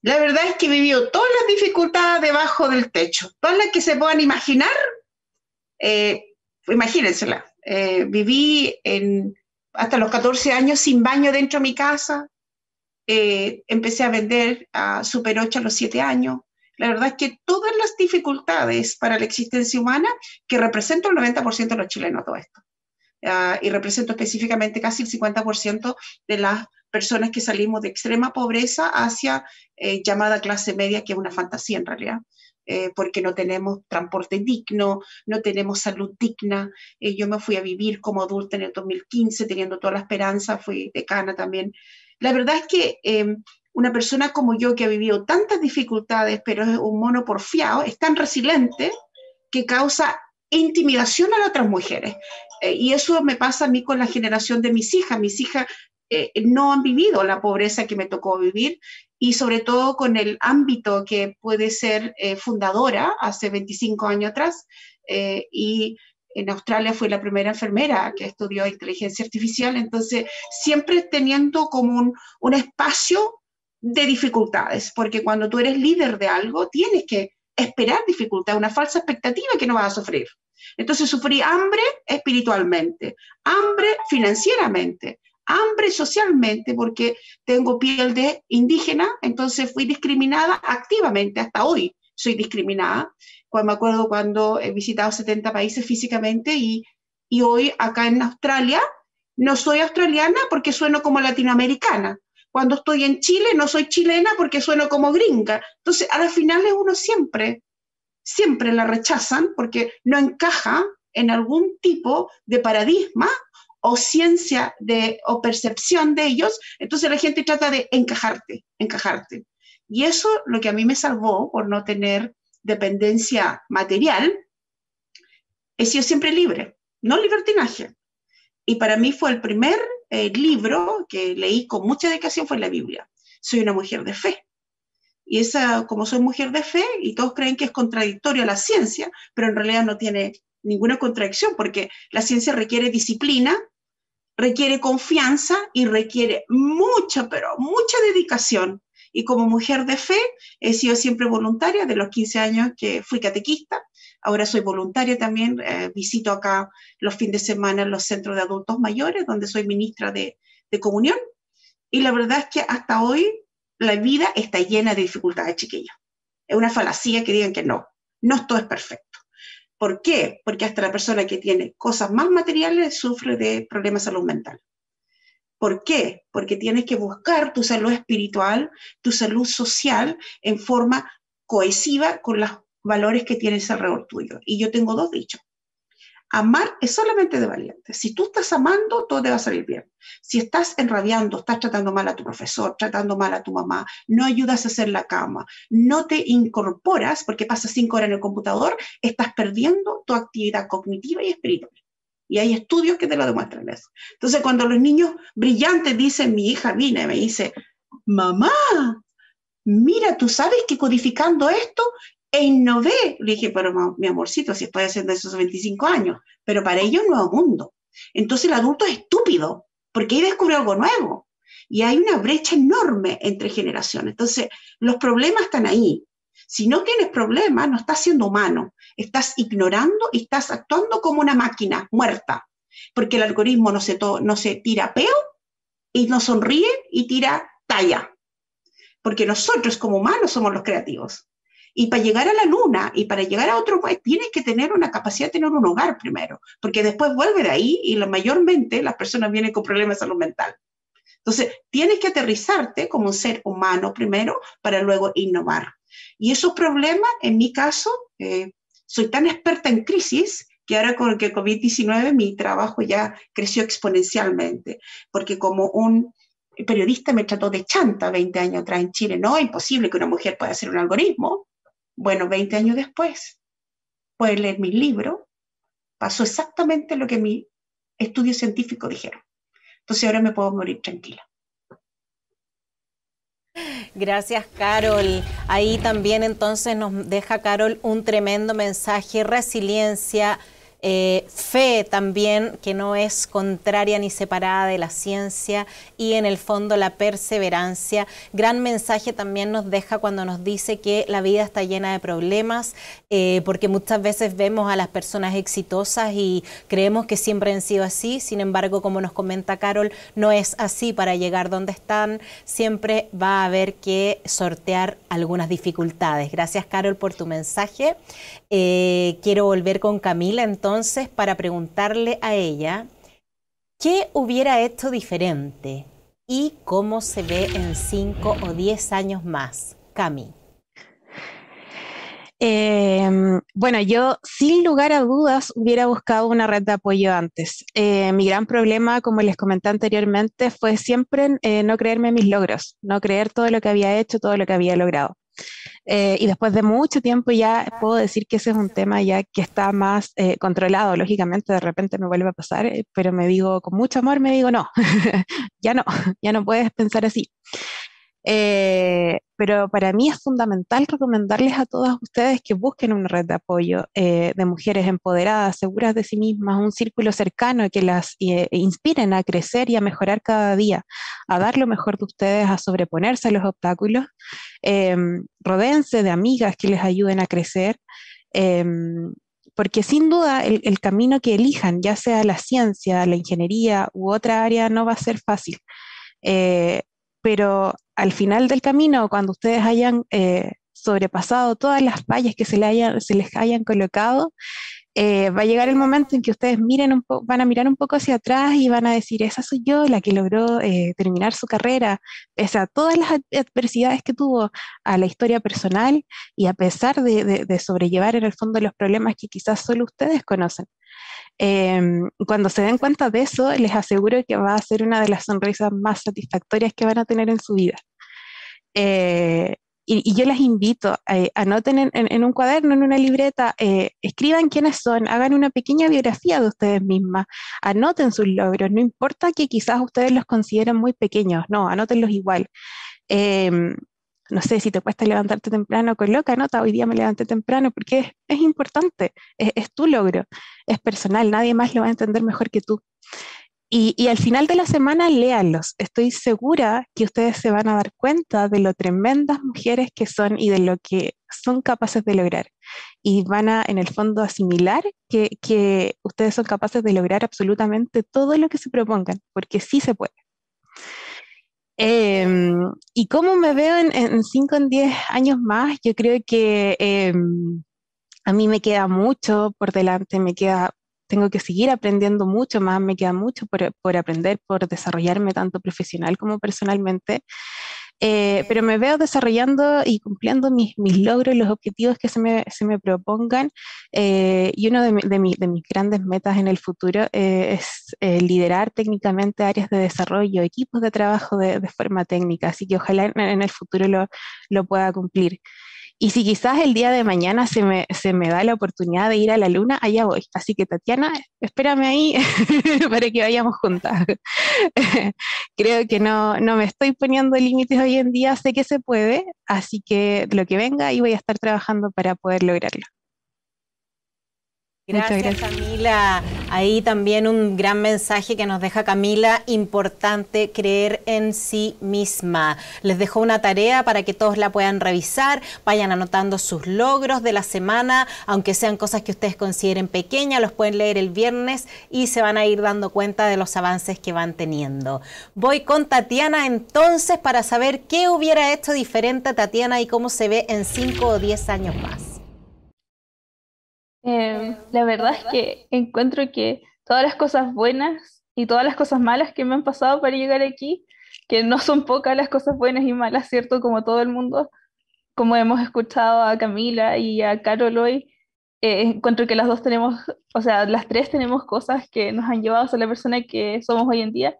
La verdad es que vivió todas las dificultades debajo del techo, todas las que se puedan imaginar, eh, eh viví en hasta los 14 años sin baño dentro de mi casa. Eh, empecé a vender a Super 8 a los 7 años. La verdad es que todas las dificultades para la existencia humana, que representa el 90% de los chilenos todo esto, ah, y represento específicamente casi el 50% de las personas que salimos de extrema pobreza hacia eh, llamada clase media, que es una fantasía en realidad. Eh, porque no tenemos transporte digno, no tenemos salud digna. Eh, yo me fui a vivir como adulta en el 2015, teniendo toda la esperanza, fui decana también. La verdad es que em, una persona como yo que ha vivido tantas dificultades, pero es un mono porfiado, es tan resiliente que causa intimidación a otras mujeres. Eh, y eso me pasa a mí con la generación de mis hijas. Mis hijas no han vivido la pobreza que me tocó vivir y sobre todo con el ámbito que puede ser eh, fundadora hace 25 años atrás. Eh, y en Australia fue la primera enfermera que estudió inteligencia artificial, entonces siempre teniendo como un, espacio de dificultades, porque cuando tú eres líder de algo, tienes que esperar dificultades, una falsa expectativa que no vas a sufrir. Entonces sufrí hambre espiritualmente, hambre financieramente, hambre socialmente porque tengo piel de indígena, entonces fui discriminada activamente hasta hoy. Soy discriminada. Cuando pues me acuerdo cuando he visitado 70 países físicamente y, hoy acá en Australia no soy australiana porque sueno como latinoamericana. Cuando estoy en Chile no soy chilena porque sueno como gringa. Entonces, a final finales uno siempre, siempre la rechazan porque no encaja en algún tipo de paradigma o ciencia de, o percepción de ellos, entonces la gente trata de encajarte, encajarte. Y eso lo que a mí me salvó por no tener dependencia material, es sido siempre libre, no libertinaje. Y para mí fue el primer eh, libro que leí con mucha dedicación, fue la Biblia. Soy una mujer de fe. Y esa, como soy mujer de fe, y todos creen que es contradictorio a la ciencia, pero en realidad no tiene ninguna contradicción, porque la ciencia requiere disciplina, requiere confianza y requiere mucha, pero mucha dedicación. Y como mujer de fe, he sido siempre voluntaria de los 15 años que fui catequista. Ahora soy voluntaria también, eh, visito acá los fines de semana los centros de adultos mayores, donde soy ministra de, de comunión. Y la verdad es que hasta hoy la vida está llena de dificultades, chiquillos. Es una falacía que digan que no, no todo es perfecto. ¿Por qué? Porque hasta la persona que tiene cosas más materiales sufre de problemas de salud mental. ¿Por qué? Porque tienes que buscar tu salud espiritual, tu salud social en forma cohesiva con los valores que tienes alrededor tuyo. Y yo tengo dos dichos. Amar es solamente de valiente. Si tú estás amando, todo te va a salir bien. Si estás enrabiando, estás tratando mal a tu profesor, tratando mal a tu mamá, no ayudas a hacer la cama, no te incorporas porque pasas cinco horas en el computador, estás perdiendo tu actividad cognitiva y espiritual. Y hay estudios que te lo demuestran eso. Entonces, cuando los niños brillantes dicen, mi hija viene y me dice, mamá, mira, tú sabes que codificando esto, e innové. Le dije, pero mi amorcito, si estoy haciendo esos 25 años, pero para ellos un nuevo mundo. Entonces el adulto es estúpido, porque ahí descubre algo nuevo. Y hay una brecha enorme entre generaciones. Entonces, los problemas están ahí. Si no tienes problemas, no estás siendo humano, estás ignorando y estás actuando como una máquina muerta, porque el algoritmo no se, no se tira peo y no sonríe y tira talla, porque nosotros como humanos somos los creativos. Y para llegar a la luna y para llegar a otro país, tienes que tener una capacidad de tener un hogar primero, porque después vuelve de ahí y la, mayormente las personas vienen con problemas de salud mental. Entonces, tienes que aterrizarte como un ser humano primero para luego innovar. Y esos problemas, en mi caso, eh, soy tan experta en crisis que ahora con el COVID-19 mi trabajo ya creció exponencialmente, porque como un periodista me trató de chanta 20 años atrás en Chile, no, imposible que una mujer pueda hacer un algoritmo, bueno, 20 años después, puede leer mi libro, pasó exactamente lo que mi estudio científico dijeron. Entonces ahora me puedo morir tranquila. Gracias, Carol. Ahí también entonces nos deja Carol un tremendo mensaje, resiliencia eh, fe también que no es contraria ni separada de la ciencia y en el fondo la perseverancia. Gran mensaje también nos deja cuando nos dice que la vida está llena de problemas, eh, porque muchas veces vemos a las personas exitosas y creemos que siempre han sido así, sin embargo, como nos comenta Carol, no es así para llegar donde están, siempre va a haber que sortear algunas dificultades. Gracias Carol por tu mensaje. Eh, quiero volver con Camila entonces entonces para preguntarle a ella qué hubiera hecho diferente y cómo se ve en 5 o 10 años más. Cami. Em, bueno, yo sin lugar a dudas hubiera buscado una red de apoyo antes. Eh, mi gran problema, como les comenté anteriormente, fue siempre eh, no creerme mis logros, no creer todo lo que había hecho, todo lo que había logrado. Eh, y después de mucho tiempo ya puedo decir que ese es un tema ya que está más eh, controlado. Lógicamente de repente me vuelve a pasar, eh, pero me digo con mucho amor, me digo no, ya no, ya no puedes pensar así. Eh, pero para mí es fundamental recomendarles a todas ustedes que busquen una red de apoyo eh, de mujeres empoderadas, seguras de sí mismas, un círculo cercano que las eh, inspiren a crecer y a mejorar cada día, a dar lo mejor de ustedes, a sobreponerse a los obstáculos. Em, Rodense de amigas que les ayuden a crecer em, porque sin duda el, camino que elijan, ya sea la ciencia, la ingeniería u otra área, no va a ser fácil pero al final del camino, cuando ustedes hayan eh, sobrepasado todas las fallas que se, se les hayan colocado, eh, va a llegar el momento en que ustedes miren van a mirar un poco hacia atrás y van a decir, esa soy yo la que logró eh, terminar su carrera, pese a todas las adversidades que tuvo a la historia personal y a pesar de, sobrellevar en el fondo los problemas que quizás solo ustedes conocen. Em, cuando se den cuenta de eso, les aseguro que va a ser una de las sonrisas más satisfactorias que van a tener en su vida. Eh, y, yo las invito, eh, anoten en, un cuaderno, en una libreta, eh, escriban quiénes son, hagan una pequeña biografía de ustedes mismas, anoten sus logros, no importa que quizás ustedes los consideren muy pequeños, no, anótenlos igual. Em, no sé, si te cuesta levantarte temprano, coloca nota, hoy día me levanté temprano, porque es, importante, es, es tu logro, es personal, nadie más lo va a entender mejor que tú. Y, al final de la semana léanlos. Estoy segura que ustedes se van a dar cuenta de lo tremendas mujeres que son y de lo que son capaces de lograr. Y van a, en el fondo, asimilar que, ustedes son capaces de lograr absolutamente todo lo que se propongan, porque sí se puede. Em, ¿Y cómo me veo en 5 en 10 años más? Yo creo que... Em, a mí me queda mucho por delante, me queda tengo que seguir aprendiendo mucho más, me queda mucho por, aprender, por desarrollarme tanto profesional como personalmente. Eh, pero me veo desarrollando y cumpliendo mis, logros, los objetivos que se me, se me propongan. Eh, y uno de, mis grandes metas en el futuro eh, es liderar técnicamente áreas de desarrollo, equipos de trabajo de, forma técnica. Así que ojalá en, en el futuro lo, lo pueda cumplir. Y si quizás el día de mañana se me, se me da la oportunidad de ir a la luna, allá voy. Así que Tatiana, espérame ahí para que vayamos juntas. Creo que no, me estoy poniendo límites hoy en día, sé que se puede, así que lo que venga y voy a estar trabajando para poder lograrlo. Gracias, gracias, Camila. Ahí también un gran mensaje que nos deja Camila, importante creer en sí misma. Les dejo una tarea para que todos la puedan revisar, vayan anotando sus logros de la semana, aunque sean cosas que ustedes consideren pequeñas, los pueden leer el viernes y se van a ir dando cuenta de los avances que van teniendo. Voy con Tatiana entonces para saber qué hubiera hecho diferente a Tatiana y cómo se ve en 5 o 10 años más. Em, la verdad es que encuentro que todas las cosas buenas y todas las cosas malas que me han pasado para llegar aquí, que no son pocas las cosas buenas y malas, ¿cierto? Como todo el mundo, como hemos escuchado a Camila y a Carol hoy, eh, encuentro que las dos tenemos, o sea, las tres tenemos cosas que nos han llevado a ser la persona que somos hoy en día.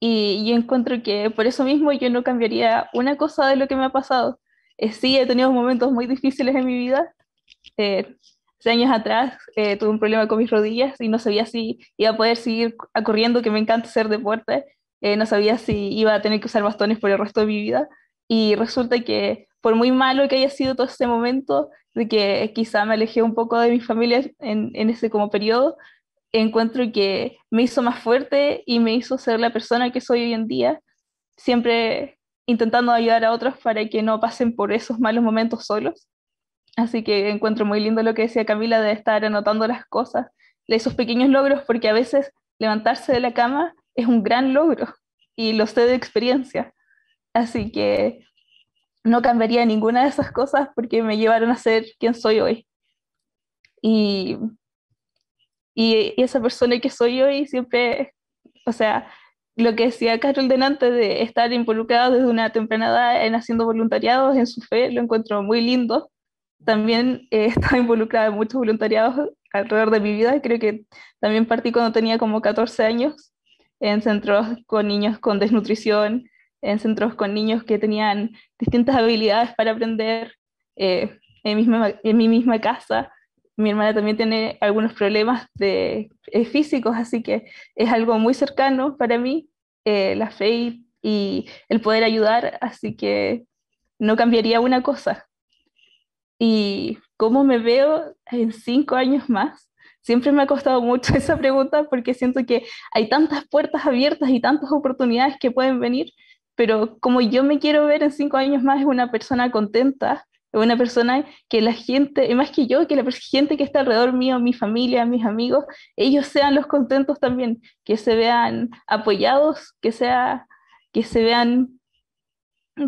Y yo encuentro que por eso mismo yo no cambiaría una cosa de lo que me ha pasado. Eh, sí, he tenido momentos muy difíciles en mi vida, eh, años atrás eh, tuve un problema con mis rodillas y no sabía si iba a poder seguir corriendo, que me encanta hacer deporte, eh, no sabía si iba a tener que usar bastones por el resto de mi vida y resulta que por muy malo que haya sido todo ese momento, de que quizá me alejé un poco de mi familia en, en ese como periodo, encuentro que me hizo más fuerte y me hizo ser la persona que soy hoy en día, siempre intentando ayudar a otros para que no pasen por esos malos momentos solos. Así que encuentro muy lindo lo que decía Camila de estar anotando las cosas, de esos pequeños logros, porque a veces levantarse de la cama es un gran logro y lo sé de experiencia. Así que no cambiaría ninguna de esas cosas porque me llevaron a ser quien soy hoy. Y, esa persona que soy hoy siempre, o sea, lo que decía Carol antes de estar involucrado desde una temprana edad en haciendo voluntariados en su fe, lo encuentro muy lindo también he eh, estado involucrada en muchos voluntariados alrededor de mi vida. Creo que también partí cuando tenía como 14 años en centros con niños con desnutrición, en centros con niños que tenían distintas habilidades para aprender, eh, en, mi misma casa. Mi hermana también tiene algunos problemas de, eh, físicos, así que es algo muy cercano para mí, la fe y el poder ayudar, así que no cambiaría una cosa y cómo me veo en cinco años más. Siempre me ha costado mucho esa pregunta porque siento que hay tantas puertas abiertas y tantas oportunidades que pueden venir, pero como yo me quiero ver en cinco años más una persona contenta, una persona que la gente, más que yo, que la gente que está alrededor mío, mi familia, mis amigos, ellos sean los contentos también, que se vean apoyados, que, sea, que se vean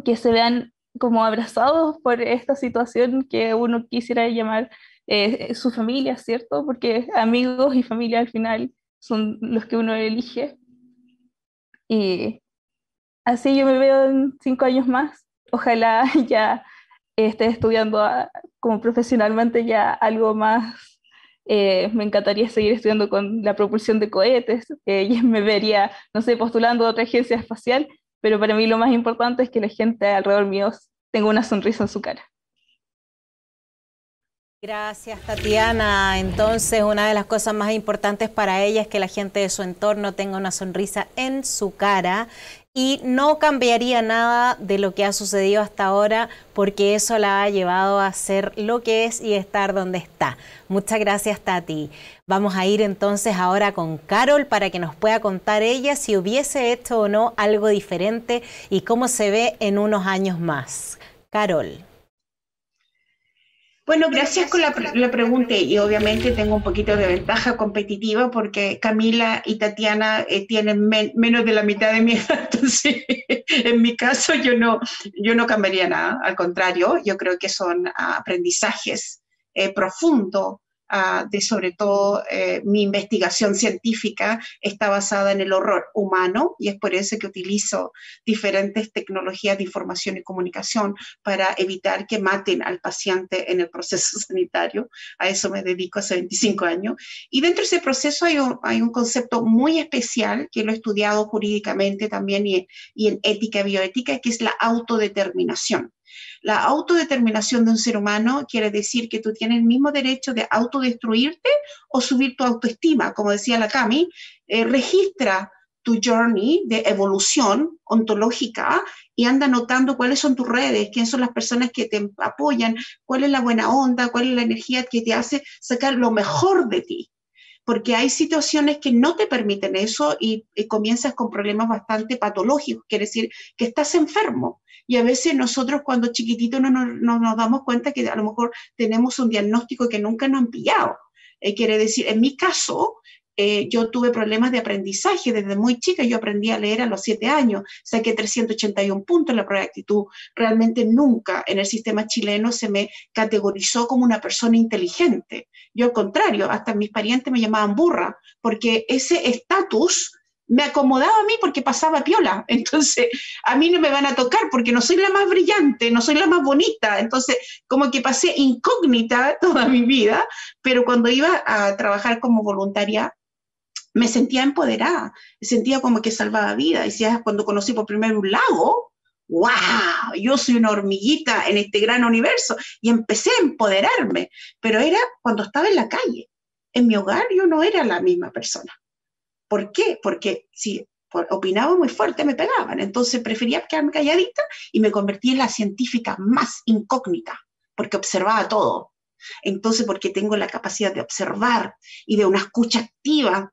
que se vean como abrazados por esta situación que uno quisiera llamar eh, eh, su familia, ¿cierto? Porque amigos y familia al final son los que uno elige. Y así yo me veo en cinco años más. Ojalá ya esté estudiando ah, como profesionalmente ya algo más eh, me encantaría seguir estudiando con la propulsión de cohetes, y me vería, no sé, postulando a otra agencia espacial, pero para mí lo más importante es que la gente alrededor mío tenga una sonrisa en su cara. Gracias Tatiana. Entonces, una de las cosas más importantes para ella es que la gente de su entorno tenga una sonrisa en su cara y no cambiaría nada de lo que ha sucedido hasta ahora porque eso la ha llevado a ser lo que es y estar donde está. Muchas gracias Tati. Vamos a ir entonces ahora con Carol para que nos pueda contar ella si hubiese hecho o no algo diferente y cómo se ve en unos años más. Carol. Bueno, gracias con la, pregunta y obviamente tengo un poquito de ventaja competitiva porque Camila y Tatiana eh, tienen menos de la mitad de mi edad, entonces en mi caso yo no, yo no cambiaría nada, al contrario, yo creo que son aprendizajes eh, profundos Ah, de sobre todo eh, mi investigación científica está basada en el horror humano y es por eso que utilizo diferentes tecnologías de información y comunicación para evitar que maten al paciente en el proceso sanitario. A eso me dedico hace 25 años. Y dentro de ese proceso hay un, concepto muy especial que lo he estudiado jurídicamente también y, y en ética bioética, que es la autodeterminación. La autodeterminación de un ser humano quiere decir que tú tienes el mismo derecho de autodestruirte o subir tu autoestima. Como decía la Cami, eh, registra tu journey de evolución ontológica y anda notando cuáles son tus redes, quiénes son las personas que te apoyan, cuál es la buena onda, cuál es la energía que te hace sacar lo mejor de ti porque hay situaciones que no te permiten eso y, comienzas con problemas bastante patológicos, quiere decir que estás enfermo. Y a veces nosotros cuando chiquititos no, nos damos cuenta que a lo mejor tenemos un diagnóstico que nunca nos han pillado. Eh, quiere decir, en mi caso, eh, yo tuve problemas de aprendizaje desde muy chica, yo aprendí a leer a los siete años, saqué 381 puntos en la prueba de actitud, realmente nunca en el sistema chileno se me categorizó como una persona inteligente, yo al contrario, hasta mis parientes me llamaban burra, porque ese estatus me acomodaba a mí porque pasaba piola. Entonces, a mí no me van a tocar porque no soy la más brillante, no soy la más bonita. Entonces, como que pasé incógnita toda mi vida, pero cuando iba a trabajar como voluntaria, me sentía empoderada, me sentía como que salvaba vida. Y si es cuando conocí por primera vez un lago, wow, yo soy una hormiguita en este gran universo. Y empecé a empoderarme, pero era cuando estaba en la calle. En mi hogar yo no era la misma persona. ¿Por qué? Porque si opinaba muy fuerte me pegaban, entonces prefería quedarme calladita y me convertí en la científica más incógnita, porque observaba todo, entonces, porque tengo la capacidad de observar y de una escucha activa,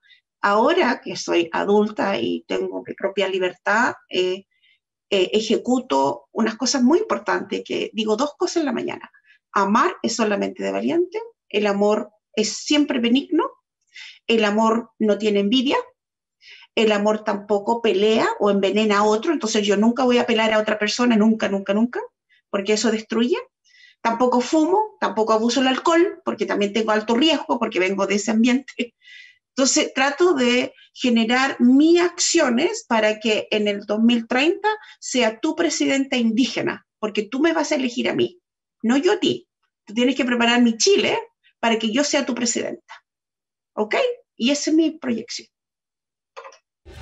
Ahora que soy adulta y tengo mi propia libertad, eh, eh, ejecuto unas cosas muy importantes, que digo dos cosas en la mañana. Amar es solamente de valiente, el amor es siempre benigno, el amor no tiene envidia, el amor tampoco pelea o envenena a otro, entonces yo nunca voy a pelar a otra persona, nunca, nunca, nunca, porque eso destruye. Tampoco fumo, tampoco abuso el alcohol, porque también tengo alto riesgo, porque vengo de ese ambiente. Entonces, trato de generar mis acciones para que en el 2030 sea tu presidenta indígena, porque tú me vas a elegir a mí, no yo a ti. Tú tienes que preparar mi Chile para que yo sea tu presidenta. ¿Ok? Y esa es mi proyección.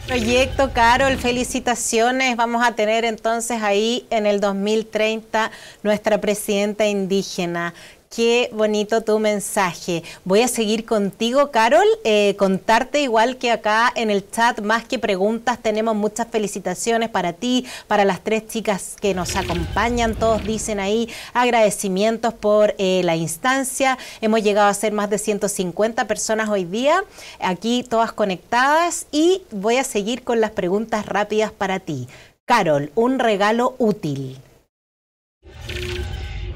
Proyecto, Carol, felicitaciones. Vamos a tener entonces ahí en el 2030 nuestra presidenta indígena. Qué bonito tu mensaje. Voy a seguir contigo, Carol. Eh, contarte igual que acá en el chat, más que preguntas, tenemos muchas felicitaciones para ti, para las tres chicas que nos acompañan. Todos dicen ahí agradecimientos por eh, la instancia. Hemos llegado a ser más de 150 personas hoy día, aquí todas conectadas. Y voy a seguir con las preguntas rápidas para ti. Carol, un regalo útil.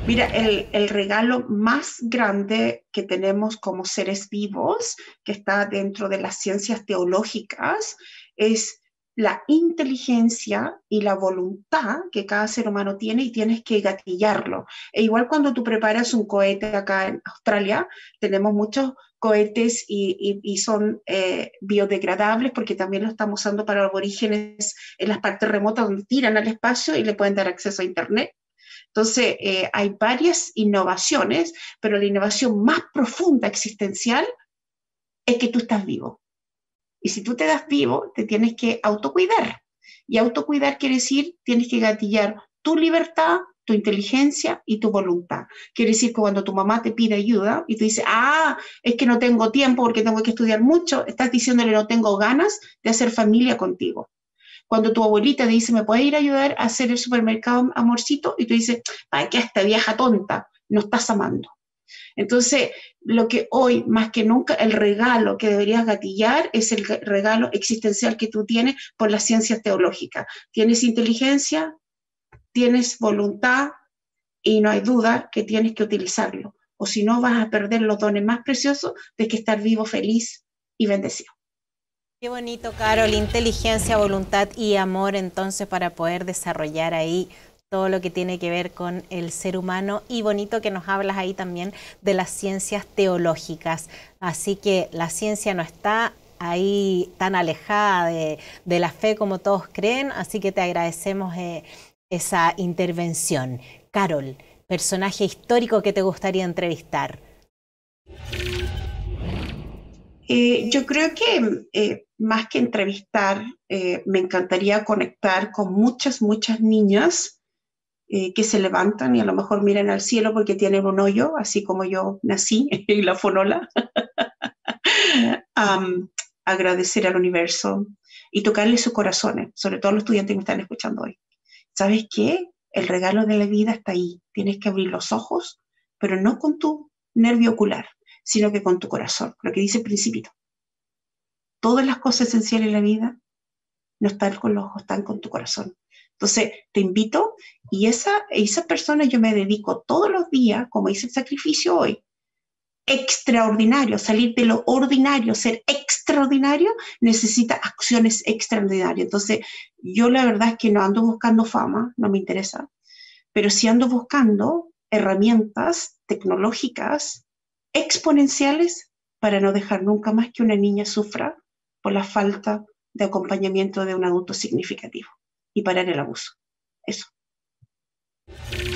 Mira, el, regalo más grande que tenemos como seres vivos, que está dentro de las ciencias teológicas, es la inteligencia y la voluntad que cada ser humano tiene y tienes que gatillarlo. E igual cuando tú preparas un cohete acá en Australia, tenemos muchos cohetes y, son eh, biodegradables porque también lo estamos usando para aborígenes en las partes remotas donde tiran al espacio y le pueden dar acceso a Internet entonces, eh, hay varias innovaciones, pero la innovación más profunda existencial es que tú estás vivo. Y si tú te das vivo, te tienes que autocuidar. Y autocuidar quiere decir, tienes que gatillar tu libertad, tu inteligencia y tu voluntad. Quiere decir que cuando tu mamá te pide ayuda y te dice, ah, es que no tengo tiempo porque tengo que estudiar mucho, estás diciéndole no tengo ganas de hacer familia contigo. Cuando tu abuelita te dice, ¿me puedes ir a ayudar a hacer el supermercado, amorcito? Y tú dices, para qué esta vieja tonta, no estás amando. Entonces, lo que hoy, más que nunca, el regalo que deberías gatillar es el regalo existencial que tú tienes por las ciencias teológicas. Tienes inteligencia, tienes voluntad y no hay duda que tienes que utilizarlo. O si no, vas a perder los dones más preciosos de que estar vivo, feliz y bendecido. Qué bonito, Carol. Inteligencia, voluntad y amor entonces para poder desarrollar ahí todo lo que tiene que ver con el ser humano y bonito que nos hablas ahí también de las ciencias teológicas. Así que la ciencia no está ahí tan alejada de, la fe como todos creen, así que te agradecemos eh, esa intervención. Carol, personaje histórico que te gustaría entrevistar. Eh, yo creo que eh, más que entrevistar, eh, me encantaría conectar con muchas, muchas niñas que se levantan y a lo mejor miran al cielo porque tienen un hoyo, así como yo nací en la fonola. agradecer al universo y tocarle sus corazones, sobre todo a los estudiantes que me están escuchando hoy. ¿Sabes qué? El regalo de la vida está ahí. Tienes que abrir los ojos, pero no con tu nervio ocular sino que con tu corazón, lo que dice el principito. Todas las cosas esenciales en la vida no están con los ojos, están con tu corazón. Entonces, te invito y esa, esa persona yo me dedico todos los días, como hice el sacrificio hoy, extraordinario, salir de lo ordinario, ser extraordinario, necesita acciones extraordinarias. Entonces, yo la verdad es que no ando buscando fama, no me interesa, pero sí ando buscando herramientas tecnológicas exponenciales para no dejar nunca más que una niña sufra por la falta de acompañamiento de un adulto significativo y parar el abuso. Eso.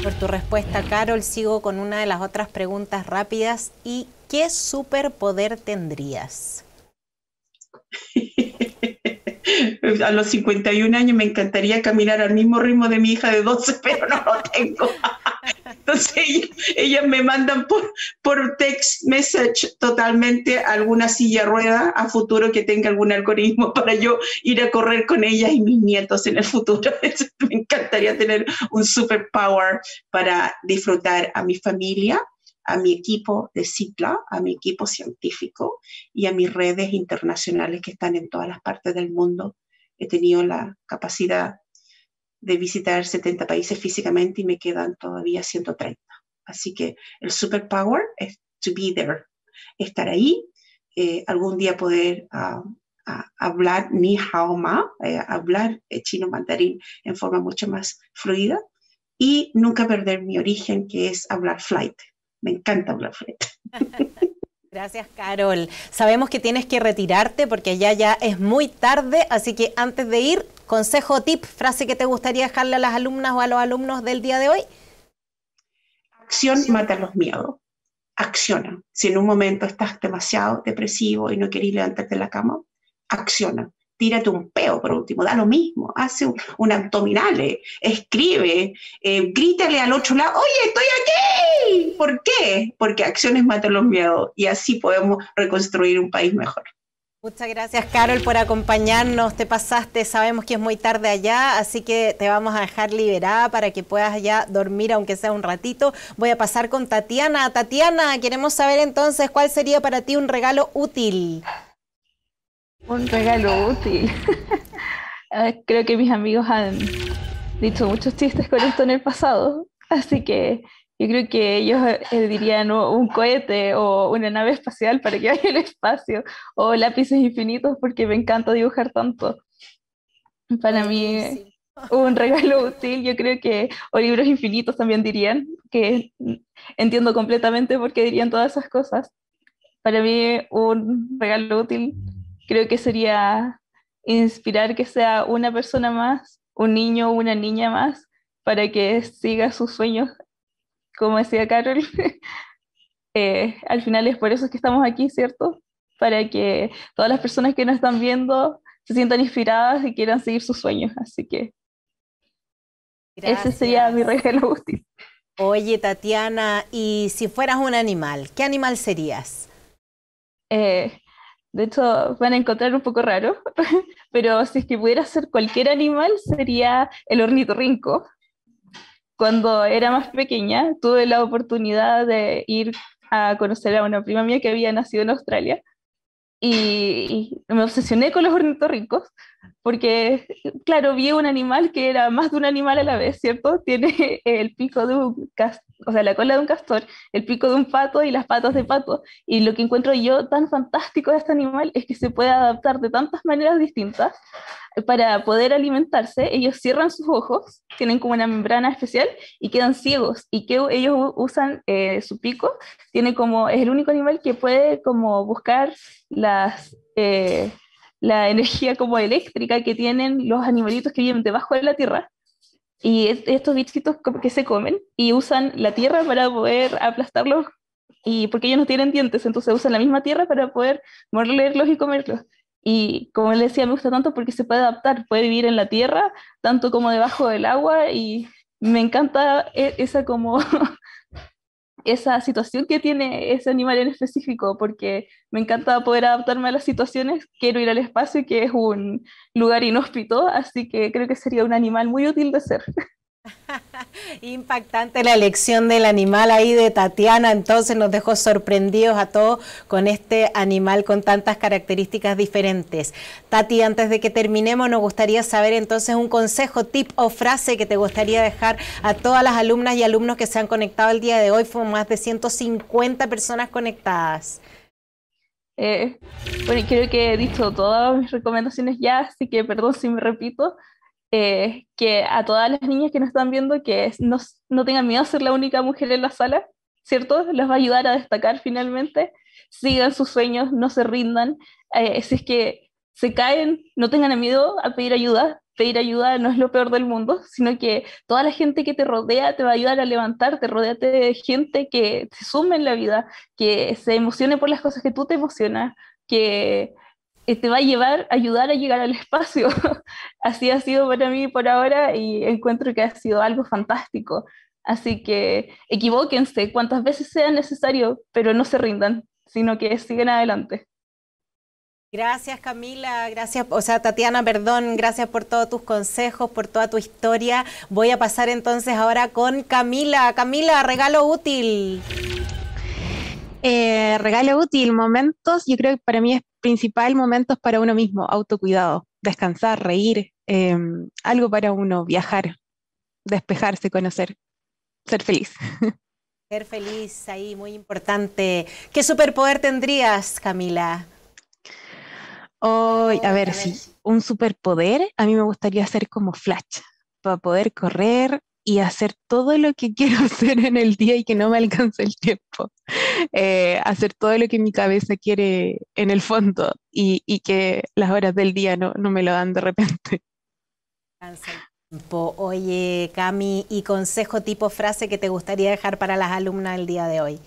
Por tu respuesta, Carol, sigo con una de las otras preguntas rápidas. ¿Y qué superpoder tendrías? a los 51 años me encantaría caminar al mismo ritmo de mi hija de 12, pero no lo tengo. Entonces ellas me mandan por, por text message totalmente alguna silla rueda a futuro que tenga algún algoritmo para yo ir a correr con ellas y mis nietos en el futuro. me encantaría tener un superpower para disfrutar a mi familia a mi equipo de CITLA, a mi equipo científico y a mis redes internacionales que están en todas las partes del mundo. He tenido la capacidad de visitar 70 países físicamente y me quedan todavía 130. Así que el superpower es to be there, estar ahí, eh, algún día poder ah, ah, hablar ni hao ma, eh, hablar eh, chino mandarín en forma mucho más fluida y nunca perder mi origen que es hablar flight. Me encanta hablar flight. Gracias, Carol. Sabemos que tienes que retirarte porque ya ya es muy tarde, así que antes de ir, consejo, tip, frase que te gustaría dejarle a las alumnas o a los alumnos del día de hoy. Acción mata los miedos. Acciona. Si en un momento estás demasiado depresivo y no querés levantarte de la cama, acciona tírate un peo por último, da lo mismo, hace un, abdominale, escribe, eh, grítale al otro lado, oye, estoy aquí. ¿Por qué? Porque acciones matan los miedos y así podemos reconstruir un país mejor. Muchas gracias, Carol, por acompañarnos. Te pasaste, sabemos que es muy tarde allá, así que te vamos a dejar liberada para que puedas ya dormir, aunque sea un ratito. Voy a pasar con Tatiana. Tatiana, queremos saber entonces cuál sería para ti un regalo útil. Un regalo útil. Creo que mis amigos han dicho muchos chistes con esto en el pasado, así que yo creo que ellos eh, dirían oh, un cohete o una nave espacial para que vaya al espacio, o lápices infinitos porque me encanta dibujar tanto. Para mí un regalo útil, yo creo que, o libros infinitos también dirían, que entiendo completamente por qué dirían todas esas cosas. Para mí un regalo útil creo que sería inspirar que sea una persona más, un niño o una niña más, para que siga sus sueños, como decía Carol. Eh, al final es por eso que estamos aquí, ¿cierto? Para que todas las personas que nos están viendo se sientan inspiradas y quieran seguir sus sueños. Así que ese sería mi regalo, útil. Oye, Tatiana, y si fueras un animal, ¿qué animal serías? Eh, de hecho, van a encontrar un poco raro, pero si es que pudiera ser cualquier animal, sería el ornitorrinco. Cuando era más pequeña, tuve la oportunidad de ir a conocer a una prima mía que había nacido en Australia y, me obsesioné con los ricos porque, claro, vi un animal que era más de un animal a la vez, ¿cierto? Tiene el pico de un castor, o sea, la cola de un castor, el pico de un pato y las patas de pato. Y lo que encuentro yo tan fantástico de este animal es que se puede adaptar de tantas maneras distintas para poder alimentarse, ellos cierran sus ojos, tienen como una membrana especial y quedan ciegos. Y que ellos usan eh, su pico, tiene como, es el único animal que puede como buscar las, eh, la energía como eléctrica que tienen los animalitos que viven debajo de la tierra. Y estos bichitos que se comen y usan la tierra para poder aplastarlos y porque ellos no tienen dientes, entonces usan la misma tierra para poder morderlos y comerlos. Y como le decía, me gusta tanto porque se puede adaptar, puede vivir en la tierra, tanto como debajo del agua, y me encanta e-, esa como esa situación que tiene ese animal en específico, porque me encanta poder adaptarme a las situaciones, quiero ir al espacio, que es un lugar inhóspito, así que creo que sería un animal muy útil de ser. Impactante la elección del animal ahí de Tatiana, entonces nos dejó sorprendidos a todos con este animal con tantas características diferentes. Tati, antes de que terminemos, nos gustaría saber entonces un consejo, tip o frase que te gustaría dejar a todas las alumnas y alumnos que se han conectado el día de hoy. Fue más de 150 personas conectadas. Eh, bueno, creo que he dicho todas mis recomendaciones ya, así que perdón si me repito, eh, que a todas las niñas que nos están viendo que no, tengan miedo a ser la única mujer en la sala, ¿cierto? Les va a ayudar a destacar finalmente, sigan sus sueños, no se rindan, eh, si es que se caen, no tengan miedo a pedir ayuda, pedir ayuda no es lo peor del mundo, sino que toda la gente que te rodea te va a ayudar a levantarte, rodeate de gente que se sume en la vida, que se emocione por las cosas que tú te emocionas, que te este, va a llevar, ayudar a llegar al espacio. Así ha sido para mí por ahora y encuentro que ha sido algo fantástico. Así que equivóquense cuantas veces sea necesario, pero no se rindan, sino que siguen adelante. Gracias Camila, gracias, o sea, Tatiana, perdón, gracias por todos tus consejos, por toda tu historia. Voy a pasar entonces ahora con Camila. Camila, regalo útil. Eh, regalo útil, momentos, yo creo que para mí es principal momentos para uno mismo, autocuidado, descansar, reír, em, algo para uno, viajar, despejarse, conocer, ser feliz. Ser feliz ahí, muy importante. ¿Qué superpoder tendrías, Camila? Hoy, a ver, si sí, un superpoder, a mí me gustaría ser como Flash, para poder correr, y hacer todo lo que quiero hacer en el día y que no me alcance el tiempo. Eh, hacer todo lo que mi cabeza quiere en el fondo y, que las horas del día no, me lo dan de repente. Oye, Cami, ¿y consejo tipo frase que te gustaría dejar para las alumnas el día de hoy?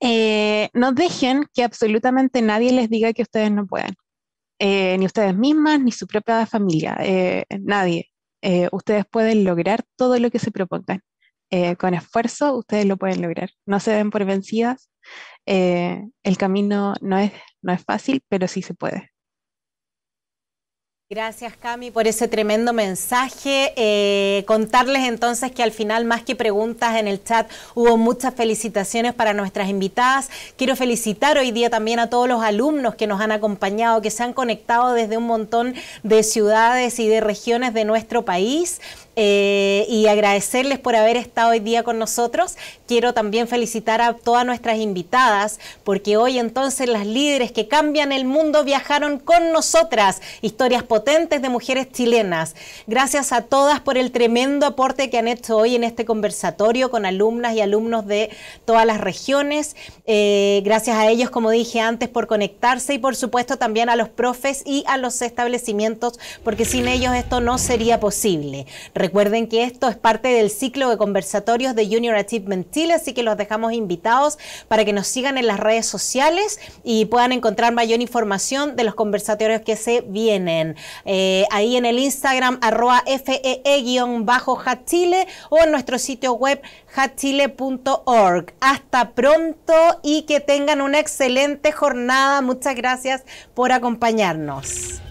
Eh, no dejen que absolutamente nadie les diga que ustedes no pueden, eh, ni ustedes mismas, ni su propia familia, eh, nadie. Eh, ustedes pueden lograr todo lo que se propongan. Eh, ah. con esfuerzo ustedes lo pueden lograr. No se den por vencidas. Eh, el camino no es, no es fácil, pero sí se puede. Gracias Cami por ese tremendo mensaje. Eh, contarles entonces que al final, más que preguntas en el chat, hubo muchas felicitaciones para nuestras invitadas. Quiero felicitar hoy día también a todos los alumnos que nos han acompañado, que se han conectado desde un montón de ciudades y de regiones de nuestro país. Eh, y agradecerles por haber estado hoy día con nosotros. Quiero también felicitar a todas nuestras invitadas, porque hoy entonces las líderes que cambian el mundo viajaron con nosotras, historias potentes de mujeres chilenas. Gracias a todas por el tremendo aporte que han hecho hoy en este conversatorio con alumnas y alumnos de todas las regiones. Eh, gracias a ellos, como dije antes, por conectarse y por supuesto también a los profes y a los establecimientos, porque sin ellos esto no sería posible. Recuerden que esto es parte del ciclo de conversatorios de Junior Achievement Chile, así que los dejamos invitados para que nos sigan en las redes sociales y puedan encontrar mayor información de los conversatorios que se vienen. Eh, ahí en el Instagram, arroba fee-chile o en nuestro sitio web hatchile.org. Hasta pronto y que tengan una excelente jornada. Muchas gracias por acompañarnos.